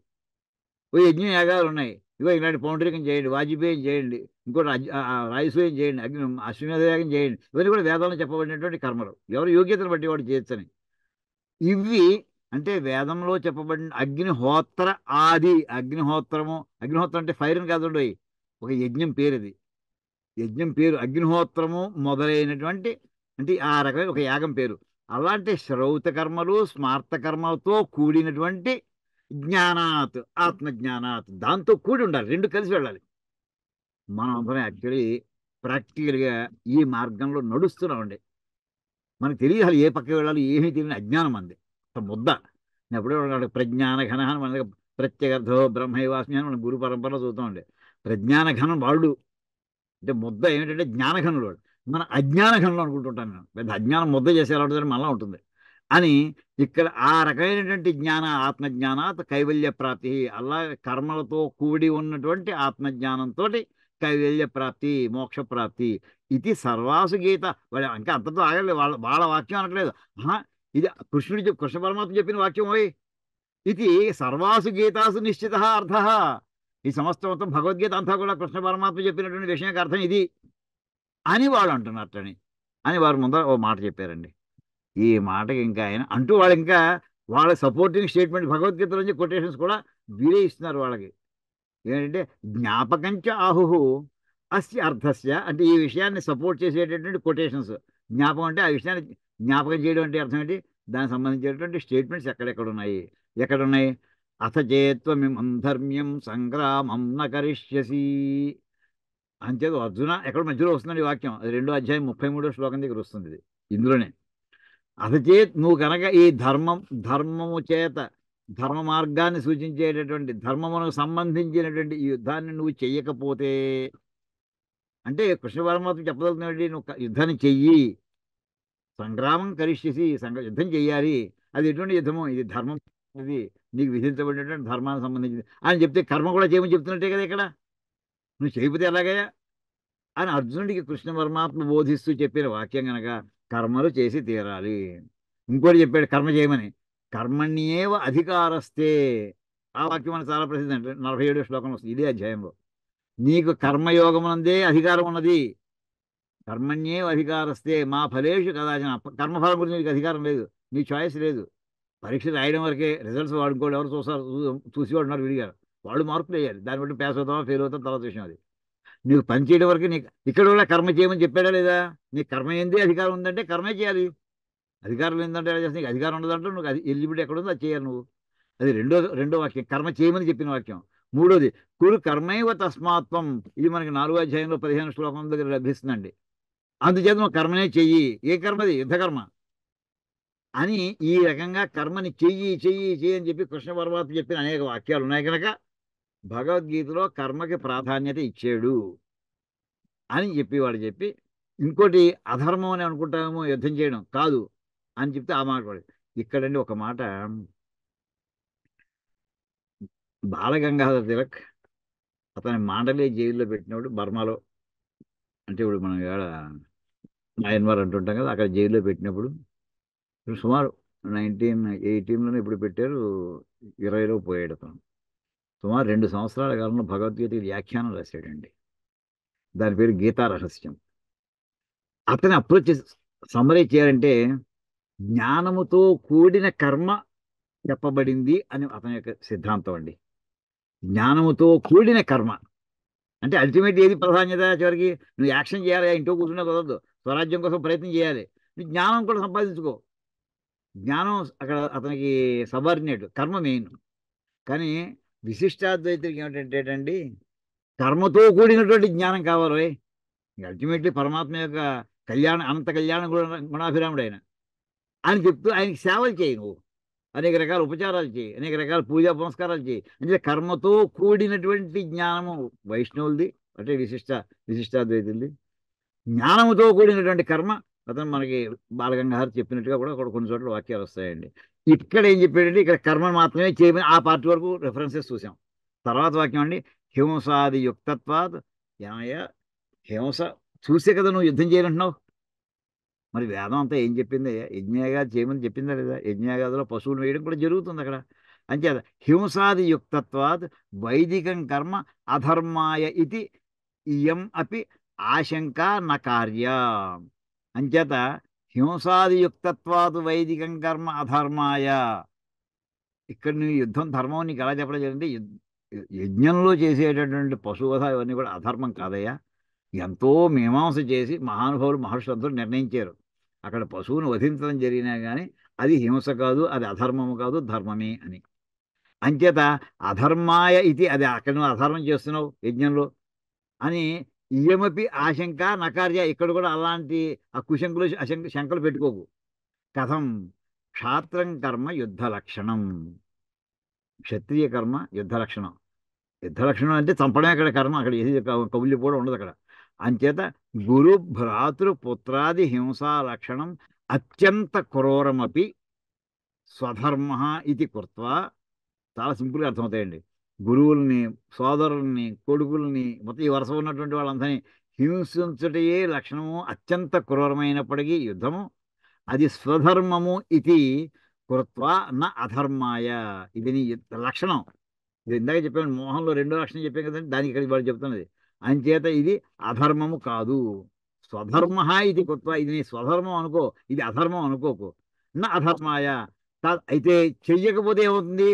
ఓ యజ్ఞ యాగాలు ఉన్నాయి ఇదిగో ఇలాంటి పౌండరికం చేయండి వాజ్పేయం చేయండి ఇంకోటి రాయసూయం చేయండి అగ్ని అశ్వమేధయాగం చేయండి ఇవన్నీ కూడా వేదంలో చెప్పబడినటువంటి కర్మలు ఎవరు యోగ్యతను బట్టి వాడు చేయొచ్చని ఇవి అంటే వేదంలో చెప్పబడిన అగ్నిహోత్ర ఆది అగ్నిహోత్రము అగ్నిహోత్రం అంటే ఫైర్ అని కాదండి ఒక యజ్ఞం పేరు అది యజ్ఞం పేరు అగ్నిహోత్రము మొదలైనటువంటి అంటే ఆ రకమైన ఒక యాగం పేరు అలాంటి శ్రౌత కర్మలు స్మార్త కర్మలతో కూడినటువంటి జ్ఞానాత్ ఆత్మ జ్ఞానాత్ దాంతో కూడి ఉండాలి రెండు కలిసి వెళ్ళాలి మనం అందరం యాక్చువల్లీ ప్రాక్టికల్గా ఈ మార్గంలో నడుస్తున్నామండి మనకు తెలియాలి ఏ పక్క వెళ్ళాలి ఏమీ తెలియని అజ్ఞానం అంది ముద్ద నేను ఎప్పుడో ప్రజ్ఞాన ఘనహనం అని మన దగ్గర ప్రత్యేకర్థో బ్రహ్మైవాస్మి అని మన గురు పరంపరలో చూస్తామండి ప్రజ్ఞాన ఘనం వాళ్ళు అంటే ముద్ద ఏమిటంటే జ్ఞానఘనులు వాళ్ళు మన అజ్ఞానఘనులు అనుకుంటుంటాను నేను పెద్ద అజ్ఞానం ముద్ద చేసేలా ఉంటుందని మళ్ళీ ఉంటుంది అని ఇక్కడ ఆ రకమైనటువంటి జ్ఞాన ఆత్మజ్ఞానాత్ కైవల్య ప్రాప్తి అలా కర్మలతో కూడి ఉన్నటువంటి ఆత్మజ్ఞానంతో కైవల్య ప్రాప్తి మోక్ష ప్రాప్తి ఇది సర్వాసు గీత వాళ్ళ ఇంకా అంతతో ఆగలేదు వాళ్ళ వాళ్ళ వాక్యం అనట్లేదు ఇది కృష్ణుడు కృష్ణ పరమాత్మ చెప్పిన వాక్యం పోయి ఇది సర్వాసు గీతాసు నిశ్చిత అర్థ ఈ సమస్తం మొత్తం భగవద్గీత అంతా కూడా కృష్ణ పరమాత్మ చెప్పినటువంటి విషయానికి అర్థం ఇది అని వాళ్ళు అంటున్నారటని అని వారు ముందర ఓ మాట చెప్పారండి ఈ మాటకి ఇంకా ఆయన అంటూ వాళ్ళు ఇంకా వాళ్ళ సపోర్టింగ్ స్టేట్మెంట్ భగవద్గీత నుంచి కొటేషన్స్ కూడా వీరే ఇస్తున్నారు వాళ్ళకి ఏంటంటే జ్ఞాపకంచ ఆహు అస్య అర్థస్య అంటే ఈ విషయాన్ని సపోర్ట్ చేసేటటువంటి కొటేషన్స్ జ్ఞాపకం అంటే ఆ విషయాన్ని జ్ఞాపకం చేయడం అంటే అర్థం ఏంటి దానికి సంబంధించినటువంటి స్టేట్మెంట్స్ ఎక్కడెక్కడ ఉన్నాయి ఎక్కడ ఉన్నాయి అథచేత్వమిమం ధర్మ్యం సంగ్రామం నకరిష్యసి అంతేదో అర్జున ఎక్కడ మధ్యలో వస్తుందండి వాక్యం అది రెండో అధ్యాయం ముప్పై మూడో శ్లోకం దగ్గర వస్తుంది ఇది ఇందులోనే అతచేత్ నువ్వు కనుక ఈ ధర్మం ధర్మము చేత ధర్మ మార్గాన్ని సూచించేటటువంటి ధర్మమునకు సంబంధించినటువంటి యుద్ధాన్ని నువ్వు చెయ్యకపోతే అంటే కృష్ణ పరమాత్మ చెప్పదలుతున్నాడు నువ్వు యుద్ధాన్ని చెయ్యి సంగ్రామం కరిష్యసి సంగ యుద్ధం చెయ్యాలి అది ఎటువంటి యుద్ధము ఇది ధర్మం ఇది నీకు విధించబడినటువంటి ధర్మానికి సంబంధించింది అని చెప్తే కర్మ కూడా చేయమని చెప్తున్నట్టే కదా ఇక్కడ నువ్వు చేయకపోతే ఎలాగయ్యా అని అర్జునుడికి కృష్ణ పరమాత్మ బోధిస్తూ చెప్పిన వాక్యం కనుక కర్మలు చేసి తీరాలి ఇంకోటి చెప్పాడు కర్మ చేయమని కర్మణ్యేవ అధికారస్తే ఆ వాక్యం అని చాలా ప్రసిద్ధి అంటే నలభై ఏడో శ్లోకం వస్తుంది ఇదే అధ్యాయంలో నీకు కర్మయోగమునందే అధికారం ఉన్నది కర్మణ్యే అధికారస్తే మా ఫలేషు కదాచిన కర్మఫలం గురించి నీకు అధికారం లేదు నీ చాయిస్ లేదు పరీక్ష రాయడం వరకే రిజల్ట్స్ వాడుకోడు ఎవరు చూస్తారు చూసి వాడున్నారు విడిగారు వాళ్ళు మార్పులు వేయాలి దాన్ని బట్టి ప్యాస్ అవుతామా ఫెయిల్ అవుతాం తర్వాత విషయం అది నువ్వు పని చేయడం వరకు నీకు ఇక్కడ కూడా కర్మ చేయమని చెప్పాడా లేదా నీకు కర్మ ఏంది అధికారం ఉందంటే కర్మే చేయాలి అధికారం ఏంటంటే నీకు అధికారం ఉండదంటే నువ్వు అది ఎలిబిడి ఎక్కడ ఉందో అది చేయాలి నువ్వు అది రెండో రెండో వాక్యం కర్మ చేయమని చెప్పిన వాక్యం మూడోది కురు కర్మైవ తస్మాత్వం ఇది మనకి నాలుగో అధ్యాయంలో పదిహేను శ్లోకం దగ్గర లభిస్తుందండి అందుచేత నువ్వు కర్మనే చెయ్యి ఏ కర్మది యుద్ధకర్మ అని ఈ రకంగా కర్మని చెయ్యి చెయ్యి చెయ్యి అని చెప్పి కృష్ణ పరమాత్మ చెప్పిన అనేక వాక్యాలు ఉన్నాయి కనుక భగవద్గీతలో కర్మకి ప్రాధాన్యత ఇచ్చాడు అని చెప్పి వాడు చెప్పి ఇంకోటి అధర్మం అని అనుకుంటామేమో యుద్ధం చేయడం కాదు అని చెప్తే ఆ మాట వాడు ఇక్కడండి ఒక మాట బాలగంగాధర తిలక్ అతని మాండలే జైల్లో పెట్టినప్పుడు బర్మాలో అంటే ఇప్పుడు మనం ఇక్కడ అయన్వార్ అంటుంటాం కదా అక్కడ జైల్లో పెట్టినప్పుడు సుమారు నైన్టీన్ ఎయిటీన్లో ఇప్పుడు పెట్టారు ఇరవైలో పోయాడు అతను సుమారు రెండు సంవత్సరాల కాలంలో భగవద్గీత వ్యాఖ్యానం రాశాడండి దాని పేరు గీతా రహస్యం అతని అప్రోచ్ సమ్మరీ చేయాలంటే జ్ఞానముతో కూడిన కర్మ చెప్పబడింది అని అతని యొక్క సిద్ధాంతం అండి జ్ఞానముతో కూడిన కర్మ అంటే అల్టిమేట్ ఏది ప్రాధాన్యత చివరికి నువ్వు యాక్షన్ చేయాలి ఇంట్లో కూర్చున్నా కుదరదు స్వరాజ్యం కోసం ప్రయత్నం చేయాలి నువ్వు జ్ఞానం కూడా సంపాదించుకో జ్ఞానం అక్కడ అతనికి సబార్డినేట్ కర్మ మెయిన్ కానీ ఏమిటంటే ఏమిటంటేటండి కర్మతో కూడినటువంటి జ్ఞానం కావాలి అల్టిమేట్లీ పరమాత్మ యొక్క కళ్యాణ అనంత కళ్యాణ గుణ గుణాభిరాముడు ఆయన అని చెప్తూ ఆయనకి సేవలు చేయి నువ్వు అనేక రకాల ఉపచారాలు చేయి అనేక రకాల పూజా పునస్కారాలు చేయి అంటే కర్మతో కూడినటువంటి జ్ఞానము వైష్ణవులది అంటే విశిష్ట విశిష్టాద్వైతుంది జ్ఞానముతో కూడినటువంటి కర్మ అతను మనకి బాలగంగాధర్ చెప్పినట్టుగా కూడా కొన్ని చోట్ల వాక్యాలు వస్తాయండి ఇక్కడ ఏం చెప్పాడంటే ఇక్కడ కర్మ మాత్రమే చేయమని ఆ పార్టీ వరకు రెఫరెన్సెస్ చూసాం తర్వాత వాక్యం అండి హింసాది యుక్తత్వాద్ ఏమయ్యా హింస చూసే కదా నువ్వు యుద్ధం చేయాలంటున్నావు మరి వేదం అంతా ఏం చెప్పింది యజ్ఞయాగాది చేయమని చెప్పిందా లేదా యజ్ఞాగాదిలో పశువులు వేయడం కూడా జరుగుతుంది అక్కడ అంచేత హింసాది యుక్తత్వాత్ వైదికం కర్మ అధర్మాయ ఇది ఇయం అపి ఆశంక నకార్య అంచేత హింసాదియుక్తత్వాదు వైదికం కర్మ అధర్మాయ ఇక్కడ నువ్వు యుద్ధం ధర్మం నీకు ఎలా చెప్పడం జరిగింది యజ్ఞంలో చేసేటటువంటి పశువధ ఇవన్నీ కూడా అధర్మం కాదయ్యా ఎంతో మీమాంస చేసి మహానుభావులు మహర్షులందరూ నిర్ణయించారు అక్కడ పశువును వధించడం జరిగినా కానీ అది హింస కాదు అది అధర్మము కాదు ధర్మమే అని అంచేత అధర్మాయ ఇది అది అక్కడ నువ్వు అధర్మం చేస్తున్నావు యజ్ఞంలో అని ఇయమపి ఆశంక నకార్య ఇక్కడ కూడా అలాంటి ఆ కుశంకులు శంకలు పెట్టుకోకు కథం క్షాత్రం కర్మ యుద్ధ లక్షణం క్షత్రియ కర్మ యుద్ధ లక్షణం యుద్ధ లక్షణం అంటే చంపడం అక్కడ కర్మ అక్కడ ఏది కౌలి కూడా ఉండదు అక్కడ అంచేత గురు భ్రాతృ పుత్రాది హింసా లక్షణం అత్యంత క్రూరమపి స్వధర్మ ఇది కృత్వా చాలా సింపుల్గా అర్థమవుతాయండి గురువుల్ని సోదరుల్ని కొడుకుల్ని మొత్తం ఈ వరుస ఉన్నటువంటి వాళ్ళందరినీ హింసించుటయే లక్షణము అత్యంత క్రూరమైనప్పటికీ యుద్ధము అది స్వధర్మము ఇది కృత్వా న అధర్మాయ ఇది నీ లక్షణం ఇది ఇందాక చెప్పాను మోహన్లో రెండో లక్షణం చెప్పాను కదండి దానికి ఇక్కడ వాళ్ళు చెప్తున్నది అంచేత ఇది అధర్మము కాదు స్వధర్మ ఇది కృత్వ ఇది నీ స్వధర్మం అనుకో ఇది అధర్మం అనుకోకు నా అధర్మాయ అయితే చెయ్యకపోతే ఏమవుతుంది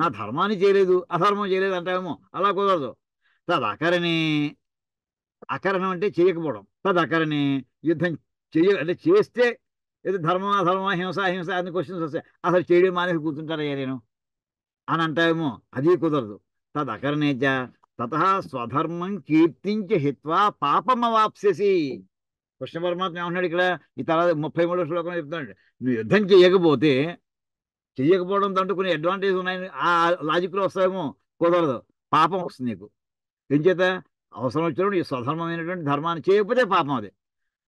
నా ధర్మాన్ని చేయలేదు అధర్మం చేయలేదు అంటామో అలా కుదరదు తదకరణి అకరణం అంటే చేయకపోవడం తదకరణి యుద్ధం చేయ అంటే చేస్తే ఏదో ధర్మం అధర్మం హింస హింస అన్ని క్వశ్చన్స్ వస్తాయి అసలు చేయడం మానేసి కూర్చుంటారయ్యా నేను అని అంటామో అది కుదరదు తదకరణేచ తత స్వధర్మం కీర్తించి హిత్వా వాప్సేసి కృష్ణ పరమాత్మ ఏమన్నాడు ఇక్కడ ఈ తర్వాత ముప్పై మూడో శ్లోకంలో చెప్తున్నాడు నువ్వు యుద్ధం చేయకపోతే చెయ్యకపోవడం దాంట్లో కొన్ని అడ్వాంటేజ్ ఉన్నాయని ఆ లాజిక్లో వస్తాయేమో కుదరదు పాపం వస్తుంది నీకు ఎంచేత అవసరం వచ్చినప్పుడు ఈ స్వధర్మమైనటువంటి ధర్మాన్ని చేయకపోతే పాపం అది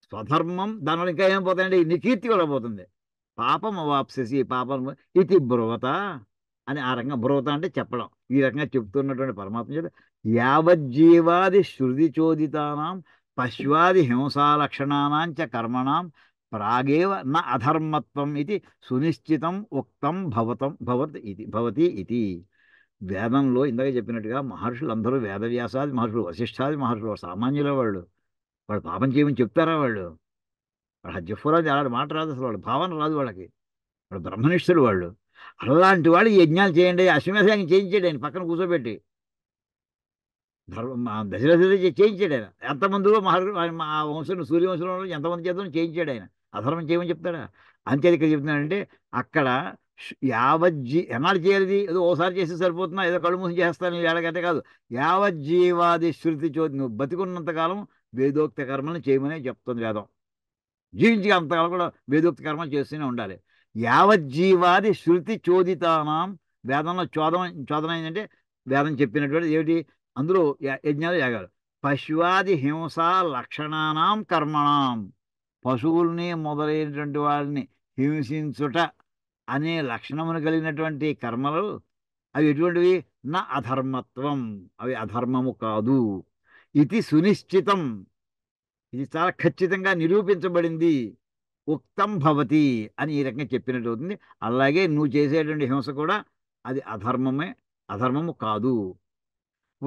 స్వధర్మం దానివల్ల ఇంకా ఏం పోతాయండి నికీర్తి కూడా పోతుంది పాపం వాప్సేసి పాపం ఇది బ్రువత అని ఆ రకంగా బ్రువత అంటే చెప్పడం ఈ రకంగా చెప్తున్నటువంటి పరమాత్మ చేత యావజ్జీవాది శృతి చోదితానాం పశ్వాది హింసాలక్షణానాంచ కర్మణాం ప్రాగేవ నా అధర్మత్వం ఇది సునిశ్చితం ఉక్తం భవతం భవత్ ఇది భవతి ఇది వేదంలో ఇందాక చెప్పినట్టుగా మహర్షులందరూ వేదవ్యాసాది మహర్షులు వశిష్ఠాది మహర్షులు సామాన్యుల వాళ్ళు వాళ్ళు పాపం చేయమని చెప్తారా వాళ్ళు వాళ్ళ హజ్జఫురాది అలాంటి మాట రాదు అసలు వాళ్ళు భావన రాదు వాళ్ళకి వాళ్ళు బ్రహ్మనిష్ఠులు వాళ్ళు అలాంటి వాళ్ళు యజ్ఞాలు చేయండి అశ్వమేధాన్ని చేయించాడు ఆయన పక్కన కూర్చోబెట్టి ధర్మ దశరథ చేయించాడు ఆయన ఎంతమందిలో ఆ వంశం సూర్యవంశంలో ఎంతమంది చేతను చేయించాడు ఆయన అధర్మం చేయమని చెప్తాడా అంతేది ఇక్కడ చెప్తున్నాడంటే అక్కడ యావజ్జీ ఎన్నాడు చేయాలి ఏదో ఓసారి చేసి సరిపోతున్నా ఏదో కళ్ళు మూసి చేస్తాను ఏడగంటే కాదు యావజ్జీవాది శృతి చోది నువ్వు బతికున్నంతకాలం వేదోక్త కర్మలు చేయమనే చెప్తుంది వేదం జీవించి అంతకాలం కూడా వేదోక్త కర్మలు చేస్తూనే ఉండాలి యావజ్జీవాది శృతి చోదితానం వేదంలో చోదన చోదన ఏంటంటే వేదం చెప్పినటువంటి ఏమిటి అందులో యజ్ఞాలు యాగాలు పశువాది హింస లక్షణానాం కర్మణాం పశువుల్ని మొదలైనటువంటి వారిని హింసించుట అనే లక్షణమును కలిగినటువంటి కర్మలు అవి ఎటువంటివి నా అధర్మత్వం అవి అధర్మము కాదు ఇది సునిశ్చితం ఇది చాలా ఖచ్చితంగా నిరూపించబడింది ఉక్తం భవతి అని ఈ రకంగా చెప్పినట్టు అవుతుంది అలాగే నువ్వు చేసేటువంటి హింస కూడా అది అధర్మమే అధర్మము కాదు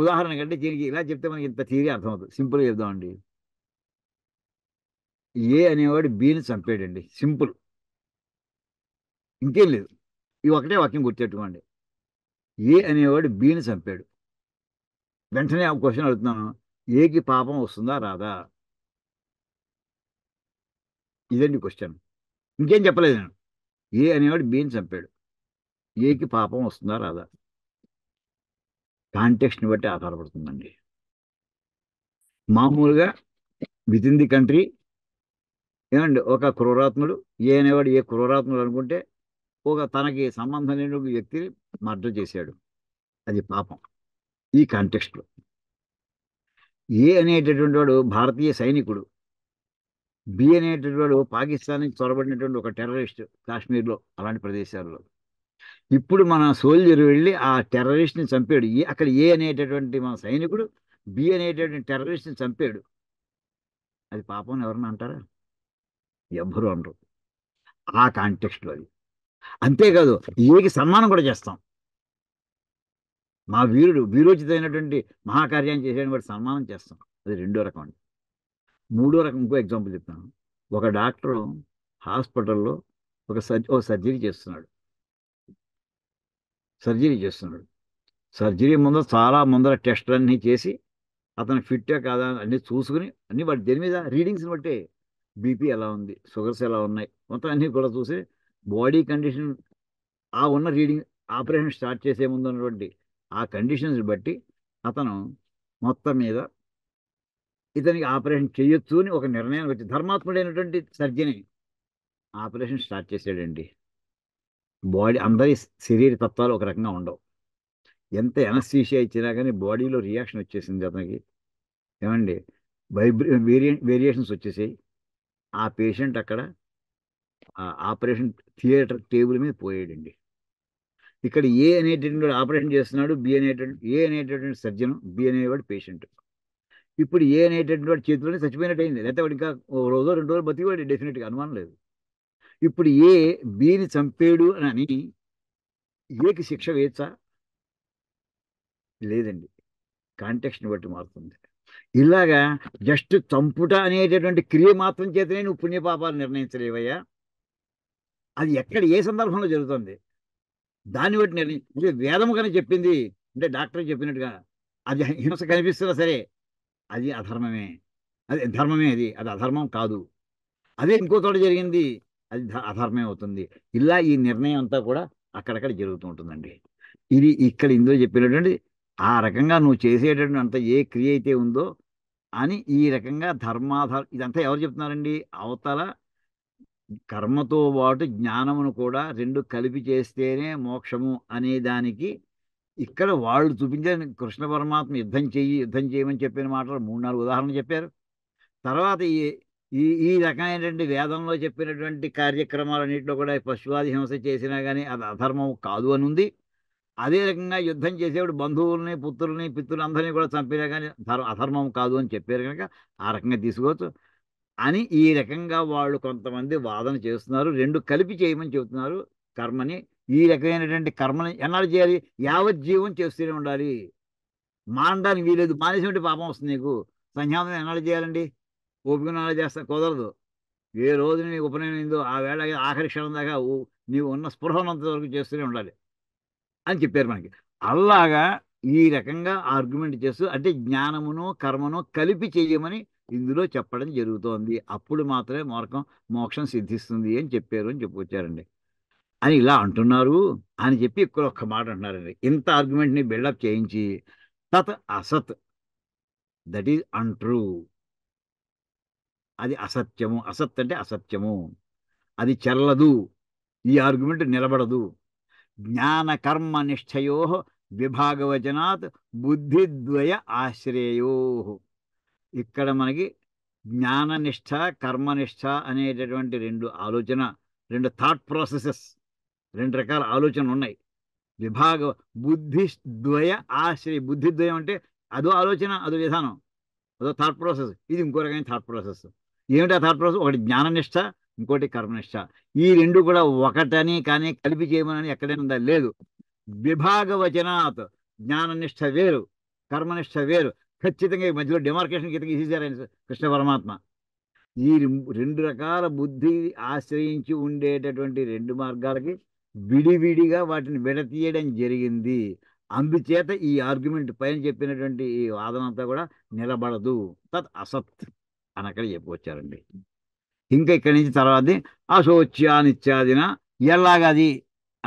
ఉదాహరణ కంటే దీనికి ఇలా చెప్తే మనకి ఇంత థియరీ అర్థమవుతుంది సింపుల్గా చెప్దామండి ఏ అనేవాడు బీని చంపాడండి సింపుల్ ఇంకేం లేదు ఇవి ఒకటే వాక్యం గుర్తెట్టుకోండి ఏ అనేవాడు బీని చంపాడు వెంటనే ఆ క్వశ్చన్ అడుగుతున్నాను ఏకి పాపం వస్తుందా రాదా ఇదండి క్వశ్చన్ ఇంకేం చెప్పలేదు నేను ఏ అనేవాడు బీని చంపాడు ఏకి పాపం వస్తుందా రాదా కాంటెక్స్ట్ని బట్టి ఆధారపడుతుందండి మామూలుగా విత్ ఇన్ ది కంట్రీ ఏమండి ఒక క్రూరాత్ముడు ఏనేవాడు ఏ క్రూరాత్ముడు అనుకుంటే ఒక తనకి సంబంధం లేని ఒక వ్యక్తిని మర్డర్ చేశాడు అది పాపం ఈ కాంటెక్స్ట్లో ఏ అనేటటువంటి వాడు భారతీయ సైనికుడు బి అనేటటువంటి వాడు పాకిస్తాన్ నుంచి చొరబడినటువంటి ఒక టెర్రరిస్ట్ కాశ్మీర్లో అలాంటి ప్రదేశాల్లో ఇప్పుడు మన సోల్జర్ వెళ్ళి ఆ టెర్రరిస్ట్ని చంపాడు ఏ అక్కడ ఏ అనేటటువంటి మన సైనికుడు బి అనేటటువంటి టెర్రరిస్ట్ని చంపాడు అది పాపం ఎవరన్నా అంటారా ఎవ్వరూ అనరు ఆ కాంటెక్స్ట్లో అది అంతేకాదు ఏకి సన్మానం కూడా చేస్తాం మా వీరుడు వీరోచితమైనటువంటి మహాకార్యాన్ని చేసేయడం కూడా సన్మానం చేస్తాం అది రెండో రకం అండి మూడో రకం ఇంకో ఎగ్జాంపుల్ చెప్తాను ఒక డాక్టర్ హాస్పిటల్లో ఒక సర్జ ఓ సర్జరీ చేస్తున్నాడు సర్జరీ చేస్తున్నాడు సర్జరీ ముందర చాలా ముందర టెస్టులన్నీ చేసి అతను ఫిట్ కాదా అన్నీ చూసుకుని అన్నీ వాటి దేని మీద రీడింగ్స్ని బట్టి బీపీ ఎలా ఉంది షుగర్స్ ఎలా ఉన్నాయి మొత్తం అన్నీ కూడా చూసి బాడీ కండిషన్ ఆ ఉన్న రీడింగ్ ఆపరేషన్ స్టార్ట్ చేసే ముందు ఉన్నటువంటి ఆ కండిషన్స్ బట్టి అతను మొత్తం మీద ఇతనికి ఆపరేషన్ చేయొచ్చు అని ఒక నిర్ణయానికి వచ్చి ధర్మాత్ముడైనటువంటి సర్జని ఆపరేషన్ స్టార్ట్ చేసాడండి బాడీ అందరి శరీర తత్వాలు ఒక రకంగా ఉండవు ఎంత ఎనస్థీషియా ఇచ్చినా కానీ బాడీలో రియాక్షన్ వచ్చేసింది అతనికి ఏమండి వైబ్రే వేరియేషన్స్ వచ్చేసాయి ఆ పేషెంట్ అక్కడ ఆపరేషన్ థియేటర్ టేబుల్ మీద పోయాడండి ఇక్కడ ఏ అనేటటువంటి ఆపరేషన్ చేస్తున్నాడు బి అనేటువంటి ఏ అనేటటువంటి సర్జన్ బి అనేవాడు పేషెంట్ ఇప్పుడు ఏ అనేటటువంటి వాడు చేతిలోనే చచ్చిపోయినట్టు అయింది లేకపోతే వాడు ఇంకా రోజు రెండు రోజులు బతికివాడు డెఫినెట్గా అనుమానం లేదు ఇప్పుడు ఏ బిని చంపాడు అని ఏకి శిక్ష వేయచ్చా లేదండి కాంటెక్స్ట్ని బట్టి మారుతుంది ఇలాగా జస్ట్ చంపుట అనేటటువంటి క్రియ మాత్రం చేతనే నువ్వు పుణ్యపాపాలు నిర్ణయించలేవయ్యా అది ఎక్కడ ఏ సందర్భంలో జరుగుతుంది దాన్ని బట్టి నిర్ణయం అంటే వేదము కానీ చెప్పింది అంటే డాక్టర్ చెప్పినట్టుగా అది హింస కనిపిస్తున్నా సరే అది అధర్మమే అది ధర్మమే అది అది అధర్మం కాదు అదే ఇంకో చోట జరిగింది అది అధర్మమే అవుతుంది ఇలా ఈ నిర్ణయం అంతా కూడా అక్కడక్కడ జరుగుతూ ఉంటుందండి ఇది ఇక్కడ ఇందులో చెప్పినటువంటి ఆ రకంగా నువ్వు చేసేటటువంటి అంత ఏ క్రియ అయితే ఉందో అని ఈ రకంగా ధర్మాధార ఇదంతా ఎవరు చెప్తున్నారండి అవతల కర్మతో పాటు జ్ఞానమును కూడా రెండు కలిపి చేస్తేనే మోక్షము అనే దానికి ఇక్కడ వాళ్ళు చూపించారు కృష్ణ పరమాత్మ యుద్ధం చెయ్యి యుద్ధం చేయమని చెప్పిన మాటలు మూడు నాలుగు ఉదాహరణ చెప్పారు తర్వాత ఈ ఈ ఈ రకమైనటువంటి వేదంలో చెప్పినటువంటి కార్యక్రమాలన్నింటిలో కూడా పశువాది హింస చేసినా కానీ అది అధర్మం కాదు అని ఉంది అదే రకంగా యుద్ధం చేసేవాడు బంధువుల్ని పుత్రుల్ని పిత్రులందరినీ కూడా చంపినా కానీ అధర్మం కాదు అని చెప్పారు కనుక ఆ రకంగా తీసుకోవచ్చు అని ఈ రకంగా వాళ్ళు కొంతమంది వాదన చేస్తున్నారు రెండు కలిపి చేయమని చెబుతున్నారు కర్మని ఈ రకమైనటువంటి కర్మని ఎన్నాళ్ళు చేయాలి యావజ్జీవం చేస్తూనే ఉండాలి మానడానికి వీలేదు మానేసినట్టు పాపం వస్తుంది నీకు సంధ్యానం ఎన్నాళ్ళు చేయాలండి ఓపిక నాడు చేస్తా కుదరదు ఏ రోజు నీకు ఉపనయనం ఆ వేళ ఆఖరి క్షణం దాకా నీవు ఉన్న స్పృహనంత వరకు చేస్తూనే ఉండాలి అని చెప్పారు మనకి అలాగా ఈ రకంగా ఆర్గ్యుమెంట్ చేస్తూ అంటే జ్ఞానమును కర్మను కలిపి చేయమని ఇందులో చెప్పడం జరుగుతోంది అప్పుడు మాత్రమే మోరకం మోక్షం సిద్ధిస్తుంది అని చెప్పారు అని చెప్పుకొచ్చారండి అని ఇలా అంటున్నారు అని చెప్పి ఇక్కడ ఒక్క మాట అంటున్నారండి ఇంత ఆర్గ్యుమెంట్ని బిల్డప్ చేయించి తత్ అసత్ దట్ ఈజ్ అంట్రూ అది అసత్యము అసత్ అంటే అసత్యము అది చెల్లదు ఈ ఆర్గ్యుమెంట్ నిలబడదు జ్ఞానకర్మనిష్టయో విభాగవచనాత్ బుద్ధిద్వయ ఆశ్రయో ఇక్కడ మనకి జ్ఞాననిష్ట కర్మనిష్ట అనేటటువంటి రెండు ఆలోచన రెండు థాట్ ప్రాసెసెస్ రెండు రకాల ఆలోచనలు ఉన్నాయి విభాగ బుద్ధిద్వయ ఆశ్రయ బుద్ధిద్వయం అంటే అదో ఆలోచన అదో విధానం అదో థాట్ ప్రాసెస్ ఇది ఇంకో రకమైన థాట్ ప్రాసెస్ ఏమిటి ఆ థాట్ ప్రాసెస్ ఒకటి జ్ఞాననిష్ట ఇంకోటి కర్మనిష్ట ఈ రెండు కూడా ఒకటని కానీ కలిపి చేయమని ఎక్కడైనా లేదు వచనాత్ జ్ఞాననిష్ట వేరు కర్మనిష్ట వేరు ఖచ్చితంగా ఈ మధ్యలో డెమార్కేషన్ గీతకి తీసేశారు కృష్ణ పరమాత్మ ఈ రెండు రకాల బుద్ధి ఆశ్రయించి ఉండేటటువంటి రెండు మార్గాలకి విడివిడిగా వాటిని విడతీయడం జరిగింది అందుచేత ఈ ఆర్గ్యుమెంట్ పైన చెప్పినటువంటి ఈ వాదన అంతా కూడా నిలబడదు తత్ అసత్ అనక్కడ చెప్పుకొచ్చారండి ఇంకా ఇక్కడి నుంచి తర్వాత అశోచ్యానిత్యాదిన ఎలాగది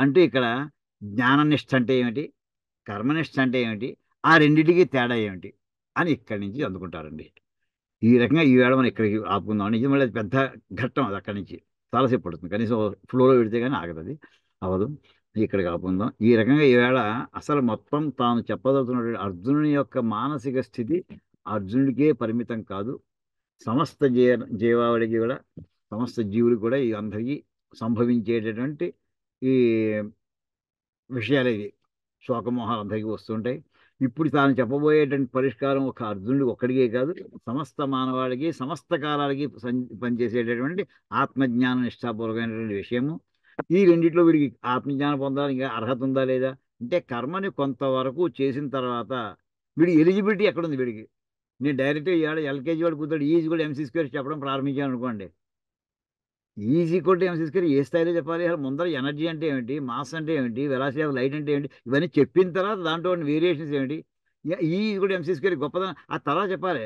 అంటూ ఇక్కడ జ్ఞాననిష్ట అంటే ఏమిటి కర్మనిష్ట అంటే ఏమిటి ఆ రెండింటికి తేడా ఏమిటి అని ఇక్కడి నుంచి అందుకుంటారండి ఈ రకంగా ఈ వేళ మనం ఇక్కడికి ఆపుకుందాం ఇది మళ్ళీ పెద్ద ఘట్టం అది అక్కడి నుంచి చాలాసేపు పడుతుంది కనీసం ఫ్లోలో పెడితే కానీ ఆగదు అవదు ఇక్కడికి ఆపుకుందాం ఈ రకంగా ఈ వేళ అసలు మొత్తం తాను చెప్పదలుతున్నటువంటి అర్జునుని యొక్క మానసిక స్థితి అర్జునుడికే పరిమితం కాదు సమస్త జీవ జీవావళికి కూడా సమస్త జీవులు కూడా ఈ అందరికీ సంభవించేటటువంటి ఈ విషయాలు ఇవి శోకమోహాలు అందరికీ వస్తుంటాయి ఇప్పుడు తాను చెప్పబోయేటువంటి పరిష్కారం ఒక అర్జునుడికి ఒక్కడికే కాదు సమస్త మానవాళికి సమస్త కాలాలకి పనిచేసేటటువంటి ఆత్మజ్ఞాన నిష్ఠాపూర్వకమైనటువంటి విషయము ఈ రెండిట్లో వీడికి ఆత్మజ్ఞానం పొందడానికి అర్హత ఉందా లేదా అంటే కర్మని కొంతవరకు చేసిన తర్వాత వీడి ఎలిజిబిలిటీ ఎక్కడుంది వీడికి నేను డైరెక్ట్ ఇవాళ ఎల్కేజీ వాడు కూతుడు ఈజీ కూడా ఎంసీ స్క్వేర్ చెప్పడం ప్రారంభించాను అనుకోండి ఈజీ కూడా ఎంసీ స్క్వేర్ ఏ స్థాయిలో చెప్పాలి అసలు ముందర ఎనర్జీ అంటే ఏమిటి మాస్ అంటే ఏమిటి వెలాసిటీ ఆఫ్ లైట్ అంటే ఏమిటి ఇవన్నీ చెప్పిన తర్వాత దాంట్లో ఉన్న వేరియేషన్స్ ఏమిటి ఈజీ కూడా ఎంసీ స్క్వేర్ గొప్పదని ఆ తర్వాత చెప్పాలి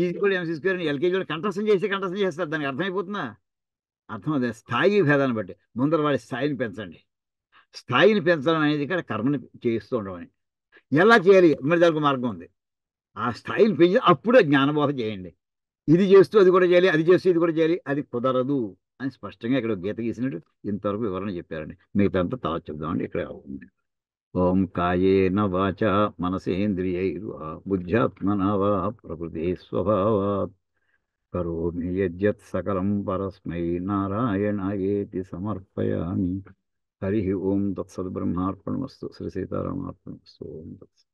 ఈజీ కూడా ఎంసీ స్క్వేర్ ఎల్కేజీ వాడు కంటెస్టన్ చేసి కంటెస్టన్ చేస్తారు దానికి అర్థమైపోతుందా అర్థం అదే స్థాయి భేదాన్ని బట్టి ముందర వాడి స్థాయిని పెంచండి స్థాయిని పెంచడం అనేది ఇక్కడ కర్మని చేస్తూ ఉండడం ఎలా చేయాలి మరి దానికి మార్గం ఉంది ఆ స్థాయిలు పెంచి అప్పుడే జ్ఞానబోధ చేయండి ఇది చేస్తూ అది కూడా చేయాలి అది చేస్తూ ఇది కూడా చేయాలి అది కుదరదు అని స్పష్టంగా ఇక్కడ గీత గీసినట్టు ఇంతవరకు వివరణ చెప్పారండి మిగతా అంతా తర్వాత చెప్దామండి ఇక్కడ ఉంది ఓం కాయేన వాచ మనసేంద్రియైర్వా వా ప్రకృతి స్వభావ కరోమి యజ్జత్ సకలం పరస్మై నారాయణ ఏతి సమర్పయామి హరి ఓం తత్సద్బ్రహ్మార్పణమస్తు శ్రీ సీతారామార్పణమస్తు ఓం తత్స